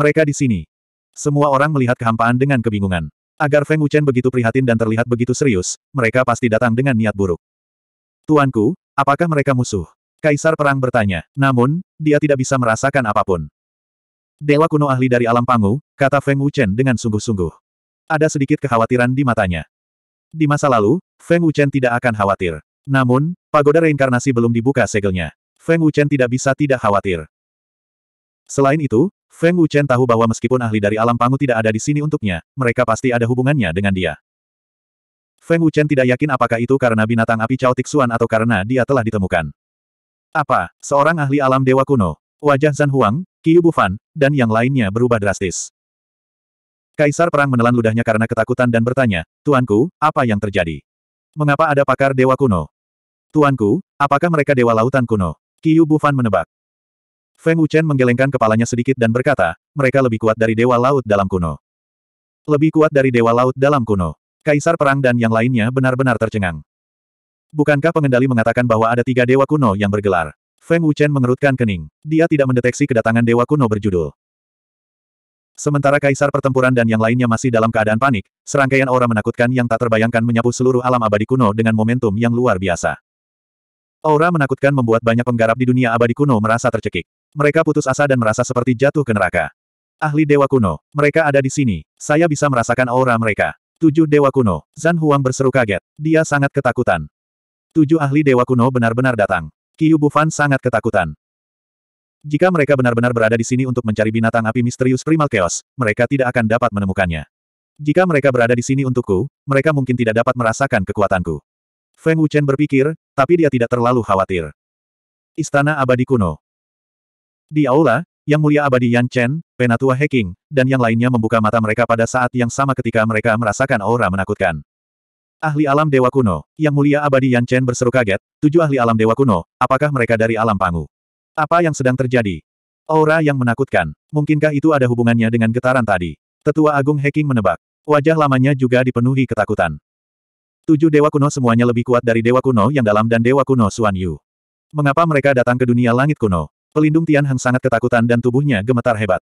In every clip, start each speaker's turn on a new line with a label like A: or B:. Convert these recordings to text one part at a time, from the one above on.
A: Mereka di sini. Semua orang melihat kehampaan dengan kebingungan. Agar Feng Wuchen begitu prihatin dan terlihat begitu serius, mereka pasti datang dengan niat buruk. Tuanku, apakah mereka musuh? Kaisar Perang bertanya. Namun, dia tidak bisa merasakan apapun. Dewa kuno ahli dari alam pangu, kata Feng Wuchen dengan sungguh-sungguh. Ada sedikit kekhawatiran di matanya. Di masa lalu, Feng Wuchen tidak akan khawatir. Namun, pagoda reinkarnasi belum dibuka segelnya. Feng Wuchen tidak bisa tidak khawatir. Selain itu, Feng Wuchen tahu bahwa meskipun ahli dari alam pangu tidak ada di sini untuknya, mereka pasti ada hubungannya dengan dia. Feng Wuchen tidak yakin apakah itu karena binatang api Cao Tixuan atau karena dia telah ditemukan. Apa, seorang ahli alam dewa kuno, wajah Zhan Huang, Qiu Bufan, dan yang lainnya berubah drastis. Kaisar Perang menelan ludahnya karena ketakutan dan bertanya, Tuanku, apa yang terjadi? Mengapa ada pakar dewa kuno? Tuanku, apakah mereka dewa lautan kuno? Qiu Bufan menebak. Feng Wuchen menggelengkan kepalanya sedikit dan berkata, mereka lebih kuat dari Dewa Laut dalam kuno. Lebih kuat dari Dewa Laut dalam kuno. Kaisar Perang dan yang lainnya benar-benar tercengang. Bukankah pengendali mengatakan bahwa ada tiga Dewa Kuno yang bergelar? Feng Wuchen mengerutkan kening. Dia tidak mendeteksi kedatangan Dewa Kuno berjudul. Sementara Kaisar Pertempuran dan yang lainnya masih dalam keadaan panik, serangkaian aura menakutkan yang tak terbayangkan menyapu seluruh alam abadi kuno dengan momentum yang luar biasa. Aura menakutkan membuat banyak penggarap di dunia abadi kuno merasa tercekik. Mereka putus asa dan merasa seperti jatuh ke neraka. Ahli Dewa Kuno, mereka ada di sini, saya bisa merasakan aura mereka. Tujuh Dewa Kuno, Zan Huang berseru kaget, dia sangat ketakutan. Tujuh ahli Dewa Kuno benar-benar datang. Qiu Bufan sangat ketakutan. Jika mereka benar-benar berada di sini untuk mencari binatang api misterius Primal Chaos, mereka tidak akan dapat menemukannya. Jika mereka berada di sini untukku, mereka mungkin tidak dapat merasakan kekuatanku. Feng Wuchen berpikir, tapi dia tidak terlalu khawatir. Istana Abadi Kuno, di aula, Yang Mulia Abadi Yan Chen, Penatua Heking, dan yang lainnya membuka mata mereka pada saat yang sama ketika mereka merasakan aura menakutkan. Ahli alam Dewa Kuno, Yang Mulia Abadi Yan Chen berseru kaget, tujuh ahli alam Dewa Kuno, apakah mereka dari alam Pangu? Apa yang sedang terjadi? Aura yang menakutkan, mungkinkah itu ada hubungannya dengan getaran tadi? Tetua Agung Heking menebak, wajah lamanya juga dipenuhi ketakutan. Tujuh Dewa Kuno semuanya lebih kuat dari Dewa Kuno yang dalam dan Dewa Kuno Suan Yu. Mengapa mereka datang ke dunia langit kuno? Pelindung Tian Hang sangat ketakutan dan tubuhnya gemetar hebat.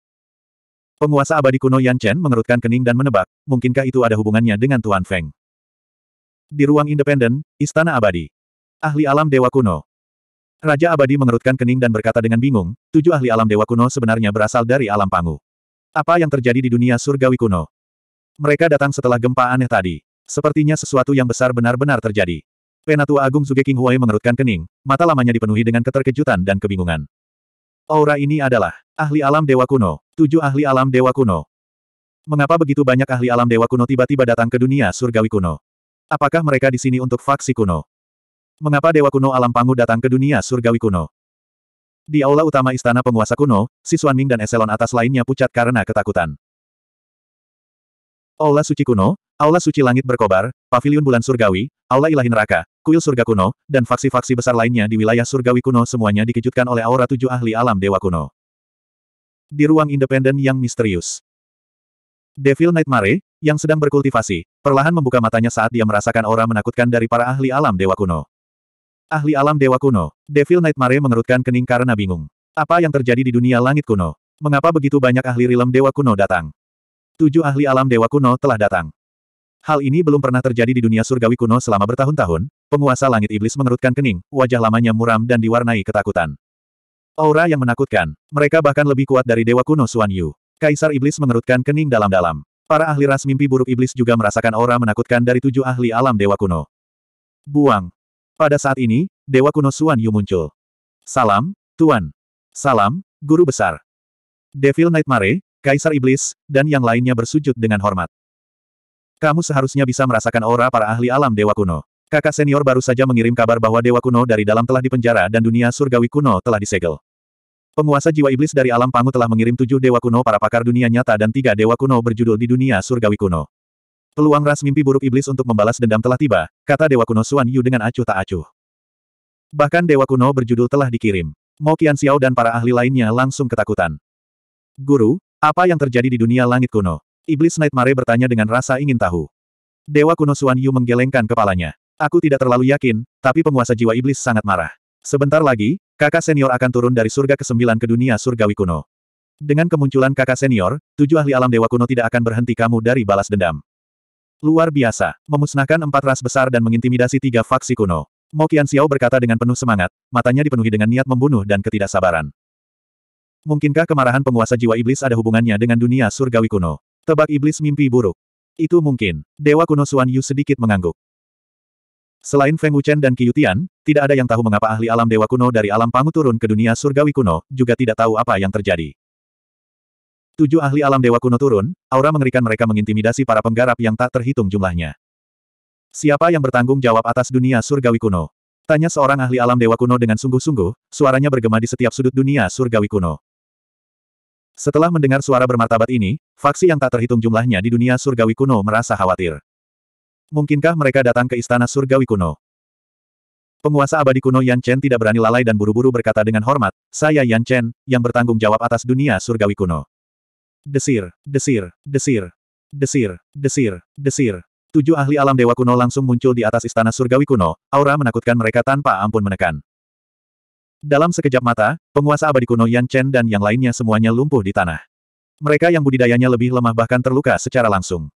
A: Penguasa abadi kuno Yan Chen mengerutkan kening dan menebak, mungkinkah itu ada hubungannya dengan Tuan Feng? Di ruang independen, Istana Abadi. Ahli alam Dewa Kuno. Raja Abadi mengerutkan kening dan berkata dengan bingung, tujuh ahli alam Dewa Kuno sebenarnya berasal dari alam Pangu. Apa yang terjadi di dunia surgawi kuno? Mereka datang setelah gempa aneh tadi. Sepertinya sesuatu yang besar benar-benar terjadi. Penatua Agung Zuge King Huai mengerutkan kening, mata lamanya dipenuhi dengan keterkejutan dan kebingungan. Aura ini adalah ahli alam dewa kuno, tujuh ahli alam dewa kuno. Mengapa begitu banyak ahli alam dewa kuno tiba-tiba datang ke dunia surgawi kuno? Apakah mereka di sini untuk faksi kuno? Mengapa dewa kuno alam pangu datang ke dunia surgawi kuno? Di aula utama istana penguasa kuno, Siswanming dan eselon atas lainnya pucat karena ketakutan. Aula suci kuno, aula suci langit berkobar, pavilion bulan surgawi, aula ilahi neraka, kuil surga kuno, dan faksi-faksi besar lainnya di wilayah surgawi kuno semuanya dikejutkan oleh aura tujuh ahli alam dewa kuno. Di ruang independen yang misterius. Devil Nightmare, yang sedang berkultivasi, perlahan membuka matanya saat dia merasakan aura menakutkan dari para ahli alam dewa kuno. Ahli alam dewa kuno, Devil Nightmare mengerutkan kening karena bingung. Apa yang terjadi di dunia langit kuno? Mengapa begitu banyak ahli rilem dewa kuno datang? Tujuh ahli alam dewa kuno telah datang. Hal ini belum pernah terjadi di dunia surgawi kuno selama bertahun-tahun, Penguasa langit iblis mengerutkan kening, wajah lamanya muram dan diwarnai ketakutan. Aura yang menakutkan. Mereka bahkan lebih kuat dari dewa kuno Suan Yu. Kaisar iblis mengerutkan kening dalam-dalam. Para ahli ras mimpi buruk iblis juga merasakan aura menakutkan dari tujuh ahli alam dewa kuno. Buang. Pada saat ini, dewa kuno Suan Yu muncul. Salam, Tuan. Salam, Guru Besar. Devil Nightmare, Kaisar Iblis, dan yang lainnya bersujud dengan hormat. Kamu seharusnya bisa merasakan aura para ahli alam dewa kuno. Kakak senior baru saja mengirim kabar bahwa dewa kuno dari dalam telah dipenjara dan dunia surgawi kuno telah disegel. Penguasa jiwa iblis dari alam pangu telah mengirim tujuh dewa kuno para pakar dunia nyata dan tiga dewa kuno berjudul di dunia surgawi kuno. Peluang ras mimpi buruk iblis untuk membalas dendam telah tiba, kata dewa kuno Suan Yu dengan acuh tak acuh. Bahkan dewa kuno berjudul telah dikirim. Mo Qian Xiao dan para ahli lainnya langsung ketakutan. Guru, apa yang terjadi di dunia langit kuno? Iblis Nightmare bertanya dengan rasa ingin tahu. Dewa kuno Suan Yu menggelengkan kepalanya. Aku tidak terlalu yakin, tapi penguasa jiwa iblis sangat marah. Sebentar lagi, kakak senior akan turun dari surga ke-9 ke dunia surgawi kuno. Dengan kemunculan kakak senior, tujuh ahli alam dewa kuno tidak akan berhenti kamu dari balas dendam. Luar biasa, memusnahkan empat ras besar dan mengintimidasi tiga faksi kuno. Mo Qian Xiao berkata dengan penuh semangat, matanya dipenuhi dengan niat membunuh dan ketidaksabaran. Mungkinkah kemarahan penguasa jiwa iblis ada hubungannya dengan dunia surgawi kuno? Tebak iblis mimpi buruk. Itu mungkin. Dewa kuno Suan Yu sedikit mengangguk. Selain Feng Wuchen dan Qiyutian, tidak ada yang tahu mengapa ahli alam dewa kuno dari alam pangu turun ke dunia surgawi kuno, juga tidak tahu apa yang terjadi. Tujuh ahli alam dewa kuno turun, aura mengerikan mereka mengintimidasi para penggarap yang tak terhitung jumlahnya. Siapa yang bertanggung jawab atas dunia surgawi kuno? Tanya seorang ahli alam dewa kuno dengan sungguh-sungguh, suaranya bergema di setiap sudut dunia surgawi kuno. Setelah mendengar suara bermartabat ini, faksi yang tak terhitung jumlahnya di dunia surgawi kuno merasa khawatir. Mungkinkah mereka datang ke istana surgawi kuno? Penguasa abadi kuno Yan Chen tidak berani lalai dan buru-buru berkata dengan hormat, saya Yan Chen, yang bertanggung jawab atas dunia surgawi kuno. Desir, desir, desir, desir, desir, desir. Tujuh ahli alam dewa kuno langsung muncul di atas istana surgawi kuno, aura menakutkan mereka tanpa ampun menekan. Dalam sekejap mata, penguasa abadi kuno Yan Chen dan yang lainnya semuanya lumpuh di tanah. Mereka yang budidayanya lebih lemah bahkan terluka secara langsung.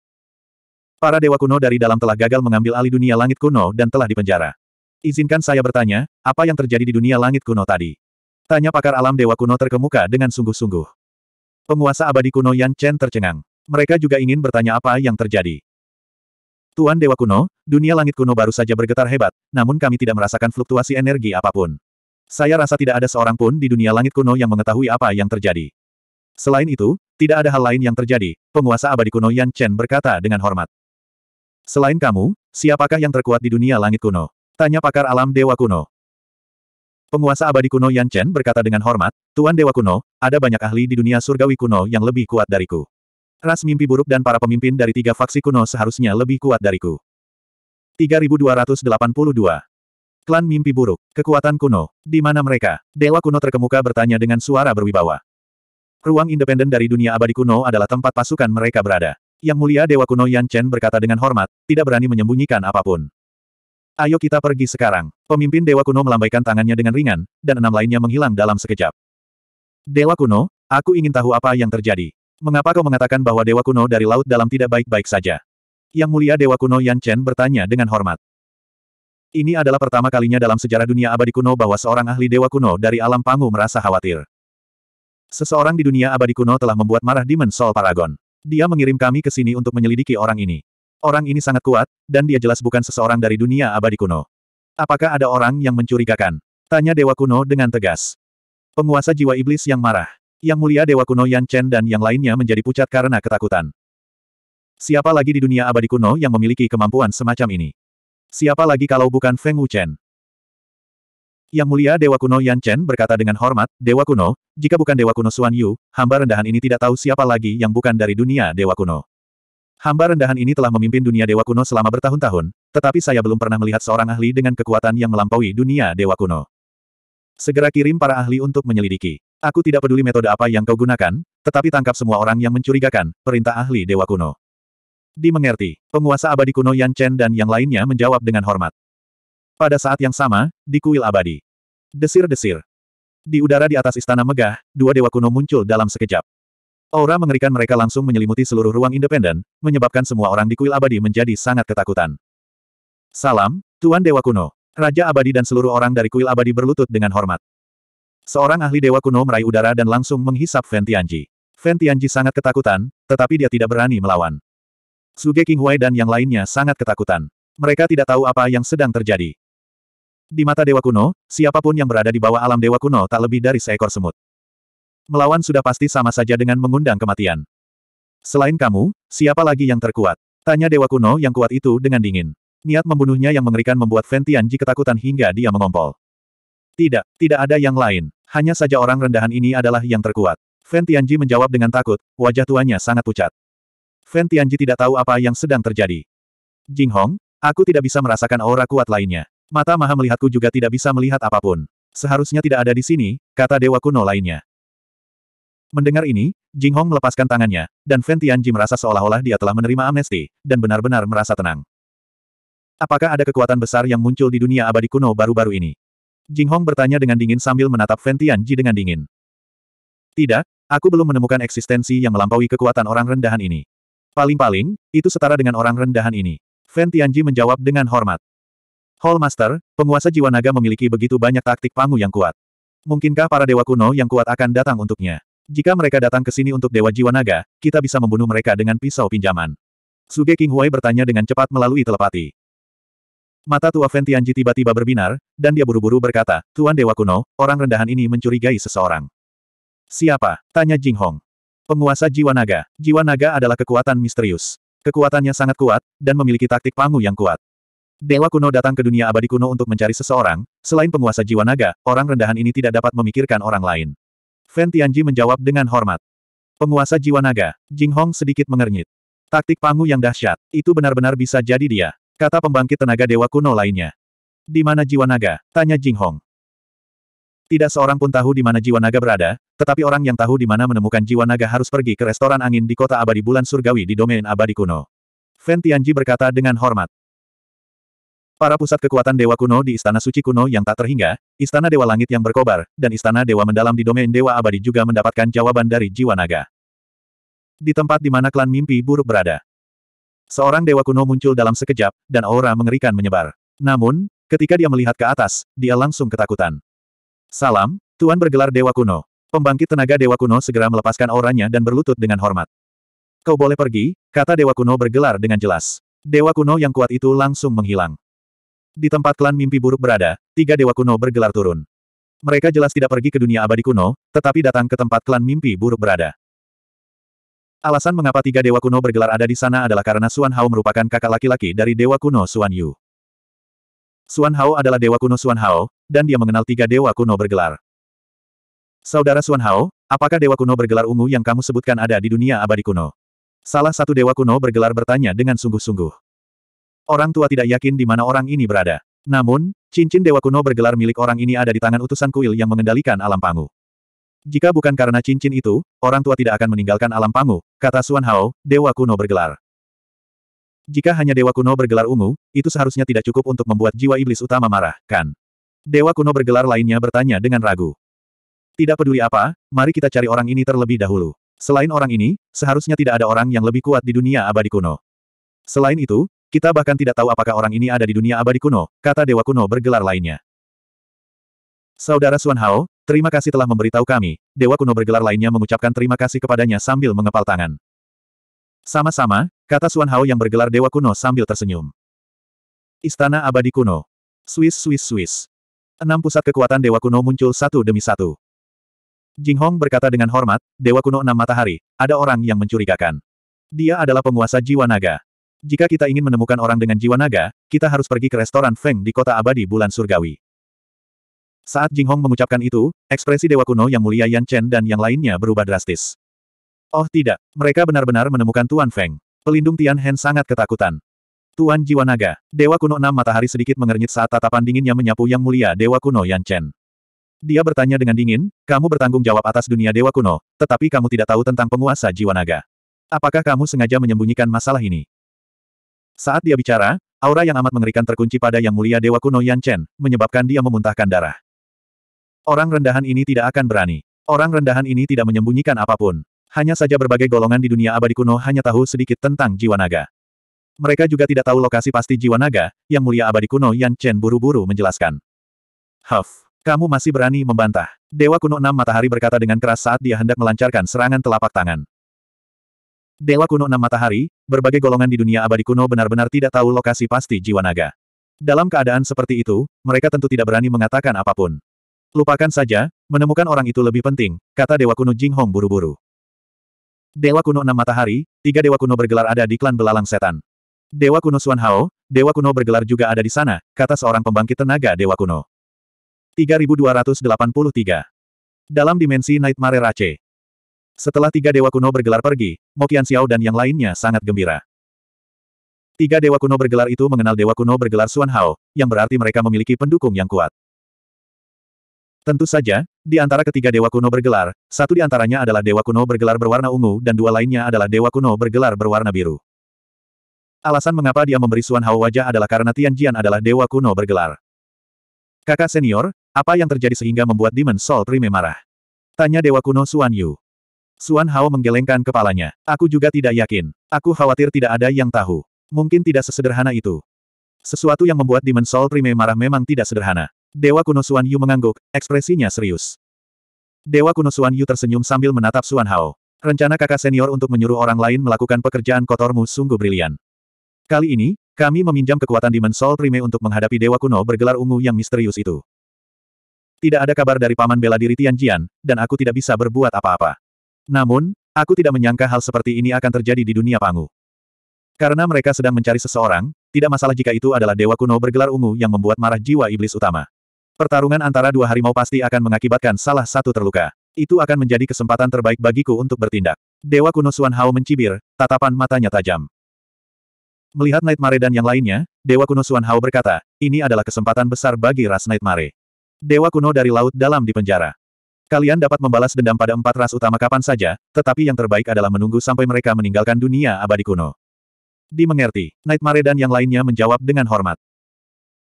A: Para dewa kuno dari dalam telah gagal mengambil alih dunia langit kuno dan telah dipenjara. Izinkan saya bertanya, apa yang terjadi di dunia langit kuno tadi? Tanya pakar alam dewa kuno terkemuka dengan sungguh-sungguh. Penguasa abadi kuno Yan Chen tercengang. Mereka juga ingin bertanya apa yang terjadi. Tuan Dewa Kuno, dunia langit kuno baru saja bergetar hebat, namun kami tidak merasakan fluktuasi energi apapun. Saya rasa tidak ada seorang pun di dunia langit kuno yang mengetahui apa yang terjadi. Selain itu, tidak ada hal lain yang terjadi, penguasa abadi kuno Yan Chen berkata dengan hormat. Selain kamu, siapakah yang terkuat di dunia langit kuno? Tanya pakar alam Dewa Kuno. Penguasa abadi kuno Yan Chen berkata dengan hormat, Tuan Dewa Kuno, ada banyak ahli di dunia surgawi kuno yang lebih kuat dariku. Ras mimpi buruk dan para pemimpin dari tiga faksi kuno seharusnya lebih kuat dariku. 3282. Klan mimpi buruk, kekuatan kuno, di mana mereka? Dewa kuno terkemuka bertanya dengan suara berwibawa. Ruang independen dari dunia abadi kuno adalah tempat pasukan mereka berada. Yang mulia Dewa kuno Yan Chen berkata dengan hormat, tidak berani menyembunyikan apapun. Ayo kita pergi sekarang. Pemimpin Dewa kuno melambaikan tangannya dengan ringan, dan enam lainnya menghilang dalam sekejap. Dewa kuno, aku ingin tahu apa yang terjadi. Mengapa kau mengatakan bahwa Dewa kuno dari laut dalam tidak baik-baik saja? Yang mulia Dewa kuno Yan Chen bertanya dengan hormat. Ini adalah pertama kalinya dalam sejarah dunia abadi kuno bahwa seorang ahli Dewa kuno dari alam pangu merasa khawatir. Seseorang di dunia abadi kuno telah membuat marah Demon Soul Paragon. Dia mengirim kami ke sini untuk menyelidiki orang ini. Orang ini sangat kuat, dan dia jelas bukan seseorang dari dunia abadi kuno. Apakah ada orang yang mencurigakan? Tanya Dewa Kuno dengan tegas. Penguasa jiwa iblis yang marah. Yang mulia Dewa Kuno Yan Chen dan yang lainnya menjadi pucat karena ketakutan. Siapa lagi di dunia abadi kuno yang memiliki kemampuan semacam ini? Siapa lagi kalau bukan Feng Wuchen? Yang mulia Dewa Kuno Yan Chen berkata dengan hormat, Dewa Kuno, jika bukan Dewa Kuno Xuan Yu, hamba rendahan ini tidak tahu siapa lagi yang bukan dari dunia Dewa Kuno. Hamba rendahan ini telah memimpin dunia Dewa Kuno selama bertahun-tahun, tetapi saya belum pernah melihat seorang ahli dengan kekuatan yang melampaui dunia Dewa Kuno. Segera kirim para ahli untuk menyelidiki. Aku tidak peduli metode apa yang kau gunakan, tetapi tangkap semua orang yang mencurigakan, perintah ahli Dewa Kuno. Dimengerti, penguasa abadi kuno Yan Chen dan yang lainnya menjawab dengan hormat. Pada saat yang sama, di kuil abadi. Desir-desir. Di udara di atas istana megah, dua dewa kuno muncul dalam sekejap. Aura mengerikan mereka langsung menyelimuti seluruh ruang independen, menyebabkan semua orang di kuil abadi menjadi sangat ketakutan. Salam, Tuan Dewa Kuno. Raja abadi dan seluruh orang dari kuil abadi berlutut dengan hormat. Seorang ahli Dewa Kuno meraih udara dan langsung menghisap Ventianji. Ventianji sangat ketakutan, tetapi dia tidak berani melawan. Suge King Huai dan yang lainnya sangat ketakutan. Mereka tidak tahu apa yang sedang terjadi. Di mata Dewa Kuno, siapapun yang berada di bawah alam Dewa Kuno tak lebih dari seekor semut. Melawan sudah pasti sama saja dengan mengundang kematian. Selain kamu, siapa lagi yang terkuat? Tanya Dewa Kuno yang kuat itu dengan dingin. Niat membunuhnya yang mengerikan membuat Ventianji ketakutan hingga dia mengompol. Tidak, tidak ada yang lain. Hanya saja orang rendahan ini adalah yang terkuat. Ventianji menjawab dengan takut, wajah tuanya sangat pucat. Ventianji tidak tahu apa yang sedang terjadi. Jing Hong, aku tidak bisa merasakan aura kuat lainnya. Mata maha melihatku juga tidak bisa melihat apapun. Seharusnya tidak ada di sini, kata dewa kuno lainnya. Mendengar ini, Jing Hong melepaskan tangannya, dan Fen Tianji merasa seolah-olah dia telah menerima amnesti, dan benar-benar merasa tenang. Apakah ada kekuatan besar yang muncul di dunia abadi kuno baru-baru ini? Jing Hong bertanya dengan dingin sambil menatap Fen Tianji dengan dingin. Tidak, aku belum menemukan eksistensi yang melampaui kekuatan orang rendahan ini. Paling-paling, itu setara dengan orang rendahan ini. Fen Tianji menjawab dengan hormat. Hallmaster, penguasa jiwa naga memiliki begitu banyak taktik pangu yang kuat. Mungkinkah para dewa kuno yang kuat akan datang untuknya? Jika mereka datang ke sini untuk dewa jiwa naga, kita bisa membunuh mereka dengan pisau pinjaman. Suge King Huai bertanya dengan cepat melalui telepati. Mata tua Ventianji tiba-tiba berbinar, dan dia buru-buru berkata, Tuan Dewa Kuno, orang rendahan ini mencurigai seseorang. Siapa? Tanya Jing Hong. Penguasa Jiwa Naga. Jiwa Naga adalah kekuatan misterius. Kekuatannya sangat kuat, dan memiliki taktik pangu yang kuat. Dewa kuno datang ke dunia abadi kuno untuk mencari seseorang, selain penguasa jiwa naga, orang rendahan ini tidak dapat memikirkan orang lain. Fan Tianji menjawab dengan hormat. Penguasa jiwa naga, Jing Hong sedikit mengernyit. Taktik Pangu yang dahsyat, itu benar-benar bisa jadi dia, kata pembangkit tenaga dewa kuno lainnya. Di mana jiwa naga? Tanya Jing Hong. Tidak seorang pun tahu di mana jiwa naga berada, tetapi orang yang tahu di mana menemukan jiwa naga harus pergi ke restoran angin di kota abadi bulan surgawi di domain abadi kuno. Fan Tianji berkata dengan hormat. Para pusat kekuatan dewa kuno di Istana Suci Kuno yang tak terhingga, Istana Dewa Langit yang berkobar, dan Istana Dewa Mendalam di Domain Dewa Abadi juga mendapatkan jawaban dari Jiwa Naga. Di tempat di mana klan mimpi buruk berada. Seorang dewa kuno muncul dalam sekejap, dan aura mengerikan menyebar. Namun, ketika dia melihat ke atas, dia langsung ketakutan. Salam, Tuan bergelar dewa kuno. Pembangkit tenaga dewa kuno segera melepaskan auranya dan berlutut dengan hormat. Kau boleh pergi, kata dewa kuno bergelar dengan jelas. Dewa kuno yang kuat itu langsung menghilang. Di tempat klan mimpi buruk berada, tiga dewa kuno bergelar turun. Mereka jelas tidak pergi ke dunia abadi kuno, tetapi datang ke tempat klan mimpi buruk berada. Alasan mengapa tiga dewa kuno bergelar ada di sana adalah karena Xuan Hao merupakan kakak laki-laki dari dewa kuno Xuan Yu. Xuan Hao adalah dewa kuno Xuan Hao, dan dia mengenal tiga dewa kuno bergelar. Saudara Xuan Hao, apakah dewa kuno bergelar ungu yang kamu sebutkan ada di dunia abadi kuno? Salah satu dewa kuno bergelar bertanya dengan sungguh-sungguh. Orang tua tidak yakin di mana orang ini berada. Namun, cincin dewa kuno bergelar milik orang ini ada di tangan utusan kuil yang mengendalikan alam pangu. Jika bukan karena cincin itu, orang tua tidak akan meninggalkan alam pangu, kata Suan Hao, dewa kuno bergelar. Jika hanya dewa kuno bergelar ungu, itu seharusnya tidak cukup untuk membuat jiwa iblis utama marah, kan? Dewa kuno bergelar lainnya bertanya dengan ragu. Tidak peduli apa, mari kita cari orang ini terlebih dahulu. Selain orang ini, seharusnya tidak ada orang yang lebih kuat di dunia abadi kuno. Selain itu, kita bahkan tidak tahu apakah orang ini ada di dunia abadi kuno, kata Dewa Kuno bergelar lainnya. Saudara Suan Hao, terima kasih telah memberitahu kami. Dewa Kuno bergelar lainnya mengucapkan terima kasih kepadanya sambil mengepal tangan. Sama-sama, kata Suan Hao yang bergelar Dewa Kuno sambil tersenyum. Istana Abadi Kuno. Swiss Swiss Swiss. Enam pusat kekuatan Dewa Kuno muncul satu demi satu. Jing Hong berkata dengan hormat, Dewa Kuno Enam Matahari, ada orang yang mencurigakan. Dia adalah penguasa jiwa naga. Jika kita ingin menemukan orang dengan jiwa naga, kita harus pergi ke restoran Feng di kota abadi bulan surgawi. Saat Jing Hong mengucapkan itu, ekspresi Dewa Kuno yang mulia Yan Chen dan yang lainnya berubah drastis. Oh tidak, mereka benar-benar menemukan Tuan Feng. Pelindung Tian Hen sangat ketakutan. Tuan Jiwa Naga, Dewa Kuno enam matahari sedikit mengernyit saat tatapan dinginnya menyapu yang mulia Dewa Kuno Yan Chen. Dia bertanya dengan dingin, kamu bertanggung jawab atas dunia Dewa Kuno, tetapi kamu tidak tahu tentang penguasa Jiwa Naga. Apakah kamu sengaja menyembunyikan masalah ini? Saat dia bicara, aura yang amat mengerikan terkunci pada Yang Mulia Dewa Kuno Yan Chen, menyebabkan dia memuntahkan darah. Orang rendahan ini tidak akan berani. Orang rendahan ini tidak menyembunyikan apapun. Hanya saja berbagai golongan di dunia abadi kuno hanya tahu sedikit tentang jiwa naga. Mereka juga tidak tahu lokasi pasti jiwa naga, Yang Mulia Abadi Kuno Yan Chen buru-buru menjelaskan. Huff, kamu masih berani membantah. Dewa Kuno Enam Matahari berkata dengan keras saat dia hendak melancarkan serangan telapak tangan. Dewa kuno enam matahari, berbagai golongan di dunia abadi kuno benar-benar tidak tahu lokasi pasti jiwa naga. Dalam keadaan seperti itu, mereka tentu tidak berani mengatakan apapun. Lupakan saja, menemukan orang itu lebih penting, kata Dewa kuno Jing Hong buru-buru. Dewa kuno enam matahari, tiga dewa kuno bergelar ada di klan belalang setan. Dewa kuno Swan Hao, dewa kuno bergelar juga ada di sana, kata seorang pembangkit tenaga dewa kuno. 3283 Dalam dimensi Nightmare Rache setelah tiga dewa kuno bergelar pergi, Mokian Xiao dan yang lainnya sangat gembira. Tiga dewa kuno bergelar itu mengenal dewa kuno bergelar Suan Hao, yang berarti mereka memiliki pendukung yang kuat. Tentu saja, di antara ketiga dewa kuno bergelar, satu di antaranya adalah dewa kuno bergelar berwarna ungu dan dua lainnya adalah dewa kuno bergelar berwarna biru. Alasan mengapa dia memberi Suan Hao wajah adalah karena Tian Jian adalah dewa kuno bergelar. Kakak senior, apa yang terjadi sehingga membuat Demon Soul Prime marah? Tanya dewa kuno Xuan Yu. Suan Hao menggelengkan kepalanya. Aku juga tidak yakin. Aku khawatir tidak ada yang tahu. Mungkin tidak sesederhana itu. Sesuatu yang membuat Demon Soul Prime marah memang tidak sederhana. Dewa kuno Suan Yu mengangguk, ekspresinya serius. Dewa kuno Suan Yu tersenyum sambil menatap Suan Hao. Rencana kakak senior untuk menyuruh orang lain melakukan pekerjaan kotormu sungguh brilian. Kali ini, kami meminjam kekuatan Demon Soul Prime untuk menghadapi Dewa kuno bergelar ungu yang misterius itu. Tidak ada kabar dari paman bela diri Tianjian, dan aku tidak bisa berbuat apa-apa. Namun, aku tidak menyangka hal seperti ini akan terjadi di dunia Pangu. Karena mereka sedang mencari seseorang, tidak masalah jika itu adalah dewa kuno bergelar ungu yang membuat marah jiwa iblis utama. Pertarungan antara dua harimau pasti akan mengakibatkan salah satu terluka. Itu akan menjadi kesempatan terbaik bagiku untuk bertindak. Dewa kuno Suan Hao mencibir, tatapan matanya tajam. Melihat Nightmare dan yang lainnya, Dewa kuno Suan Hao berkata, ini adalah kesempatan besar bagi ras Nightmare. Dewa kuno dari laut dalam di penjara. Kalian dapat membalas dendam pada empat ras utama kapan saja, tetapi yang terbaik adalah menunggu sampai mereka meninggalkan dunia abadi kuno. Dimengerti, Nightmare dan yang lainnya menjawab dengan hormat.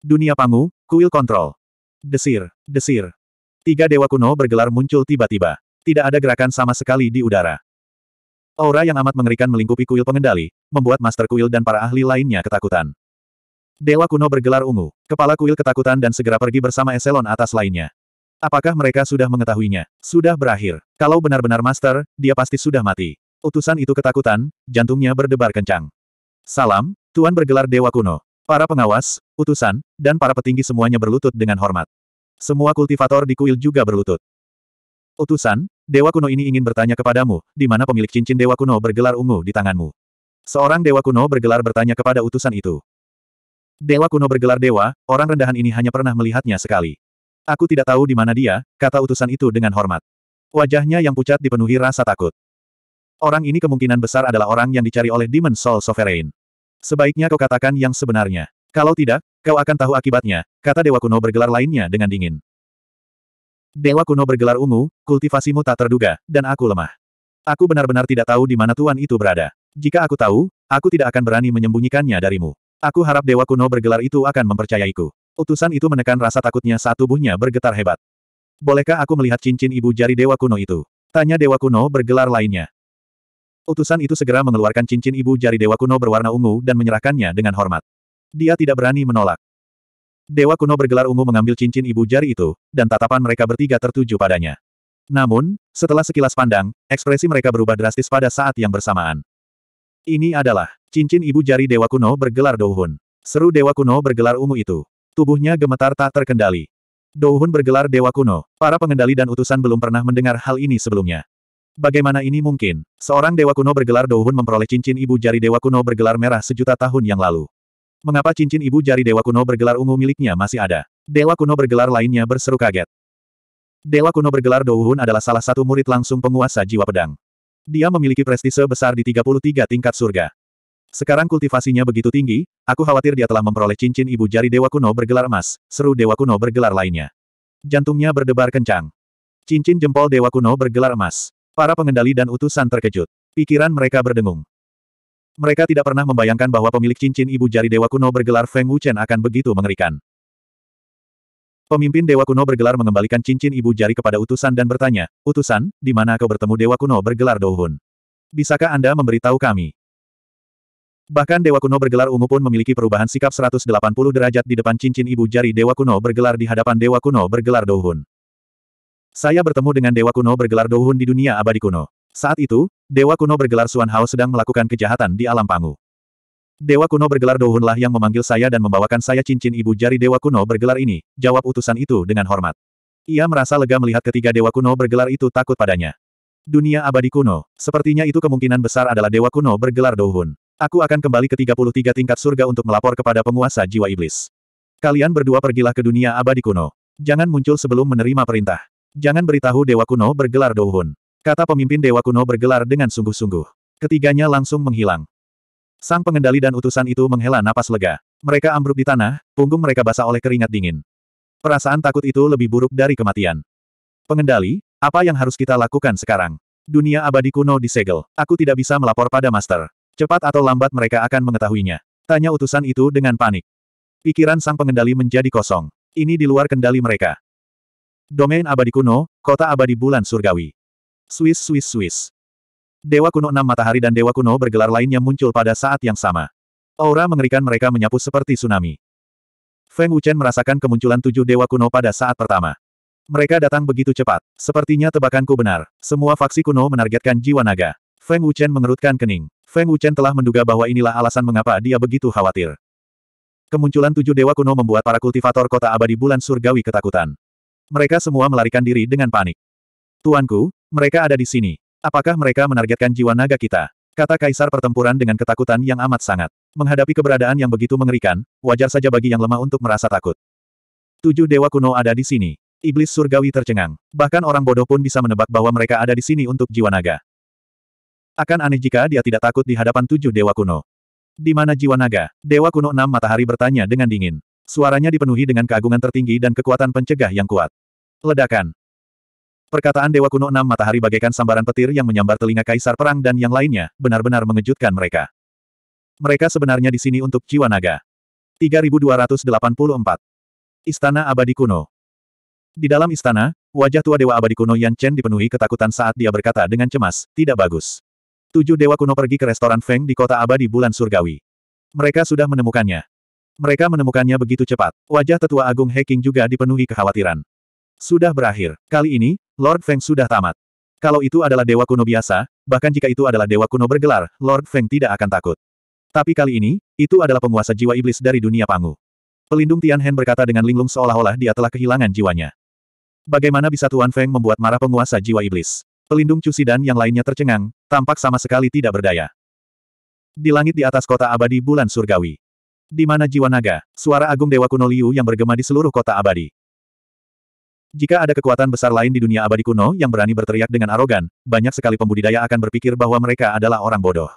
A: Dunia Pangu, Kuil Kontrol. Desir, desir. Tiga dewa kuno bergelar muncul tiba-tiba. Tidak ada gerakan sama sekali di udara. Aura yang amat mengerikan melingkupi kuil pengendali, membuat master kuil dan para ahli lainnya ketakutan. Dewa kuno bergelar ungu, kepala kuil ketakutan dan segera pergi bersama eselon atas lainnya. Apakah mereka sudah mengetahuinya? Sudah berakhir. Kalau benar-benar master, dia pasti sudah mati. Utusan itu ketakutan, jantungnya berdebar kencang. Salam, Tuan bergelar Dewa Kuno. Para pengawas, utusan, dan para petinggi semuanya berlutut dengan hormat. Semua kultivator di kuil juga berlutut. Utusan, Dewa Kuno ini ingin bertanya kepadamu, di mana pemilik cincin Dewa Kuno bergelar ungu di tanganmu. Seorang Dewa Kuno bergelar bertanya kepada utusan itu. Dewa Kuno bergelar Dewa, orang rendahan ini hanya pernah melihatnya sekali. Aku tidak tahu di mana dia, kata utusan itu dengan hormat. Wajahnya yang pucat dipenuhi rasa takut. Orang ini kemungkinan besar adalah orang yang dicari oleh Demon Soul Sovereign. Sebaiknya kau katakan yang sebenarnya. Kalau tidak, kau akan tahu akibatnya, kata Dewa Kuno bergelar lainnya dengan dingin. Dewa Kuno bergelar ungu, kultivasimu tak terduga, dan aku lemah. Aku benar-benar tidak tahu di mana tuan itu berada. Jika aku tahu, aku tidak akan berani menyembunyikannya darimu. Aku harap Dewa Kuno bergelar itu akan mempercayaiku. Utusan itu menekan rasa takutnya saat tubuhnya bergetar hebat. Bolehkah aku melihat cincin ibu jari Dewa Kuno itu? Tanya Dewa Kuno bergelar lainnya. Utusan itu segera mengeluarkan cincin ibu jari Dewa Kuno berwarna ungu dan menyerahkannya dengan hormat. Dia tidak berani menolak. Dewa Kuno bergelar ungu mengambil cincin ibu jari itu, dan tatapan mereka bertiga tertuju padanya. Namun, setelah sekilas pandang, ekspresi mereka berubah drastis pada saat yang bersamaan. Ini adalah cincin ibu jari Dewa Kuno bergelar dohun. Seru Dewa Kuno bergelar ungu itu. Tubuhnya gemetar tak terkendali. Douhun bergelar dewa kuno. Para pengendali dan utusan belum pernah mendengar hal ini sebelumnya. Bagaimana ini mungkin? Seorang dewa kuno bergelar Douhun memperoleh cincin ibu jari dewa kuno bergelar merah sejuta tahun yang lalu. Mengapa cincin ibu jari dewa kuno bergelar ungu miliknya masih ada? Dewa kuno bergelar lainnya berseru kaget. Dewa kuno bergelar Douhun adalah salah satu murid langsung penguasa jiwa pedang. Dia memiliki prestise besar di 33 tingkat surga. Sekarang kultivasinya begitu tinggi, aku khawatir dia telah memperoleh cincin ibu jari Dewa Kuno bergelar emas, seru Dewa Kuno bergelar lainnya. Jantungnya berdebar kencang. Cincin jempol Dewa Kuno bergelar emas. Para pengendali dan utusan terkejut. Pikiran mereka berdengung. Mereka tidak pernah membayangkan bahwa pemilik cincin ibu jari Dewa Kuno bergelar Feng Wuchen akan begitu mengerikan. Pemimpin Dewa Kuno bergelar mengembalikan cincin ibu jari kepada utusan dan bertanya, Utusan, di mana kau bertemu Dewa Kuno bergelar Douhun? Bisakah Anda memberitahu kami? Bahkan Dewa Kuno bergelar ungu pun memiliki perubahan sikap 180 derajat di depan cincin ibu jari Dewa Kuno bergelar di hadapan Dewa Kuno bergelar dohun. Saya bertemu dengan Dewa Kuno bergelar dohun di dunia abadi kuno. Saat itu, Dewa Kuno bergelar Suan Hao sedang melakukan kejahatan di alam pangu. Dewa Kuno bergelar dohunlah yang memanggil saya dan membawakan saya cincin ibu jari Dewa Kuno bergelar ini, jawab utusan itu dengan hormat. Ia merasa lega melihat ketiga Dewa Kuno bergelar itu takut padanya. Dunia abadi kuno, sepertinya itu kemungkinan besar adalah Dewa Kuno bergelar dohun. Aku akan kembali ke 33 tingkat surga untuk melapor kepada penguasa jiwa iblis. Kalian berdua pergilah ke dunia abadi kuno. Jangan muncul sebelum menerima perintah. Jangan beritahu Dewa Kuno bergelar Douhun. Kata pemimpin Dewa Kuno bergelar dengan sungguh-sungguh. Ketiganya langsung menghilang. Sang pengendali dan utusan itu menghela napas lega. Mereka ambruk di tanah, punggung mereka basah oleh keringat dingin. Perasaan takut itu lebih buruk dari kematian. Pengendali, apa yang harus kita lakukan sekarang? Dunia abadi kuno disegel. Aku tidak bisa melapor pada Master. Cepat atau lambat mereka akan mengetahuinya. Tanya utusan itu dengan panik. Pikiran sang pengendali menjadi kosong. Ini di luar kendali mereka. Domain abadi kuno, kota abadi bulan surgawi. Swiss, Swiss, Swiss. Dewa kuno enam matahari dan dewa kuno bergelar lainnya muncul pada saat yang sama. Aura mengerikan mereka menyapu seperti tsunami. Feng Wuchen merasakan kemunculan tujuh dewa kuno pada saat pertama. Mereka datang begitu cepat. Sepertinya tebakanku benar. Semua faksi kuno menargetkan jiwa naga. Feng Wuchen mengerutkan kening. Feng Wuchen telah menduga bahwa inilah alasan mengapa dia begitu khawatir. Kemunculan tujuh dewa kuno membuat para kultivator kota abadi bulan surgawi ketakutan. Mereka semua melarikan diri dengan panik. Tuanku, mereka ada di sini. Apakah mereka menargetkan jiwa naga kita? Kata Kaisar pertempuran dengan ketakutan yang amat sangat. Menghadapi keberadaan yang begitu mengerikan, wajar saja bagi yang lemah untuk merasa takut. Tujuh dewa kuno ada di sini. Iblis surgawi tercengang. Bahkan orang bodoh pun bisa menebak bahwa mereka ada di sini untuk jiwa naga. Akan aneh jika dia tidak takut di hadapan tujuh dewa kuno. Di mana jiwa naga? Dewa kuno enam matahari bertanya dengan dingin. Suaranya dipenuhi dengan keagungan tertinggi dan kekuatan pencegah yang kuat. Ledakan. Perkataan Dewa Kuno Enam Matahari bagaikan sambaran petir yang menyambar telinga Kaisar Perang dan yang lainnya, benar-benar mengejutkan mereka. Mereka sebenarnya di sini untuk jiwa naga. 3284. Istana Abadi Kuno Di dalam istana, wajah tua Dewa Abadi Kuno Yan Chen dipenuhi ketakutan saat dia berkata dengan cemas, tidak bagus. Tujuh dewa kuno pergi ke restoran Feng di kota abadi bulan surgawi. Mereka sudah menemukannya. Mereka menemukannya begitu cepat. Wajah tetua agung Heking juga dipenuhi kekhawatiran. Sudah berakhir. Kali ini, Lord Feng sudah tamat. Kalau itu adalah dewa kuno biasa, bahkan jika itu adalah dewa kuno bergelar, Lord Feng tidak akan takut. Tapi kali ini, itu adalah penguasa jiwa iblis dari dunia pangu. Pelindung Tian Tianhen berkata dengan linglung seolah-olah dia telah kehilangan jiwanya. Bagaimana bisa Tuan Feng membuat marah penguasa jiwa iblis? Pelindung Cusi dan yang lainnya tercengang, tampak sama sekali tidak berdaya. Di langit di atas kota abadi bulan surgawi. Di mana jiwa naga, suara agung Dewa Kuno Liu yang bergema di seluruh kota abadi. Jika ada kekuatan besar lain di dunia abadi kuno yang berani berteriak dengan arogan, banyak sekali pembudidaya akan berpikir bahwa mereka adalah orang bodoh.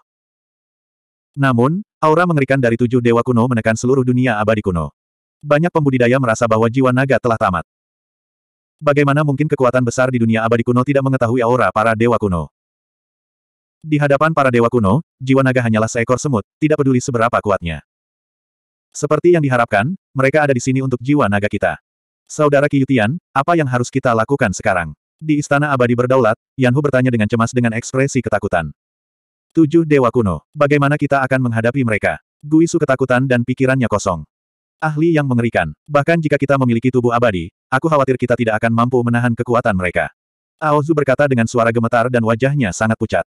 A: Namun, aura mengerikan dari tujuh dewa kuno menekan seluruh dunia abadi kuno. Banyak pembudidaya merasa bahwa jiwa naga telah tamat. Bagaimana mungkin kekuatan besar di dunia abadi kuno tidak mengetahui aura para dewa kuno? Di hadapan para dewa kuno, jiwa naga hanyalah seekor semut, tidak peduli seberapa kuatnya. Seperti yang diharapkan, mereka ada di sini untuk jiwa naga kita. Saudara Kiyutian, apa yang harus kita lakukan sekarang? Di istana abadi berdaulat, Yanhu bertanya dengan cemas dengan ekspresi ketakutan. Tujuh dewa kuno, bagaimana kita akan menghadapi mereka? Guisu ketakutan dan pikirannya kosong. Ahli yang mengerikan. Bahkan jika kita memiliki tubuh abadi, aku khawatir kita tidak akan mampu menahan kekuatan mereka. Aozu berkata dengan suara gemetar dan wajahnya sangat pucat.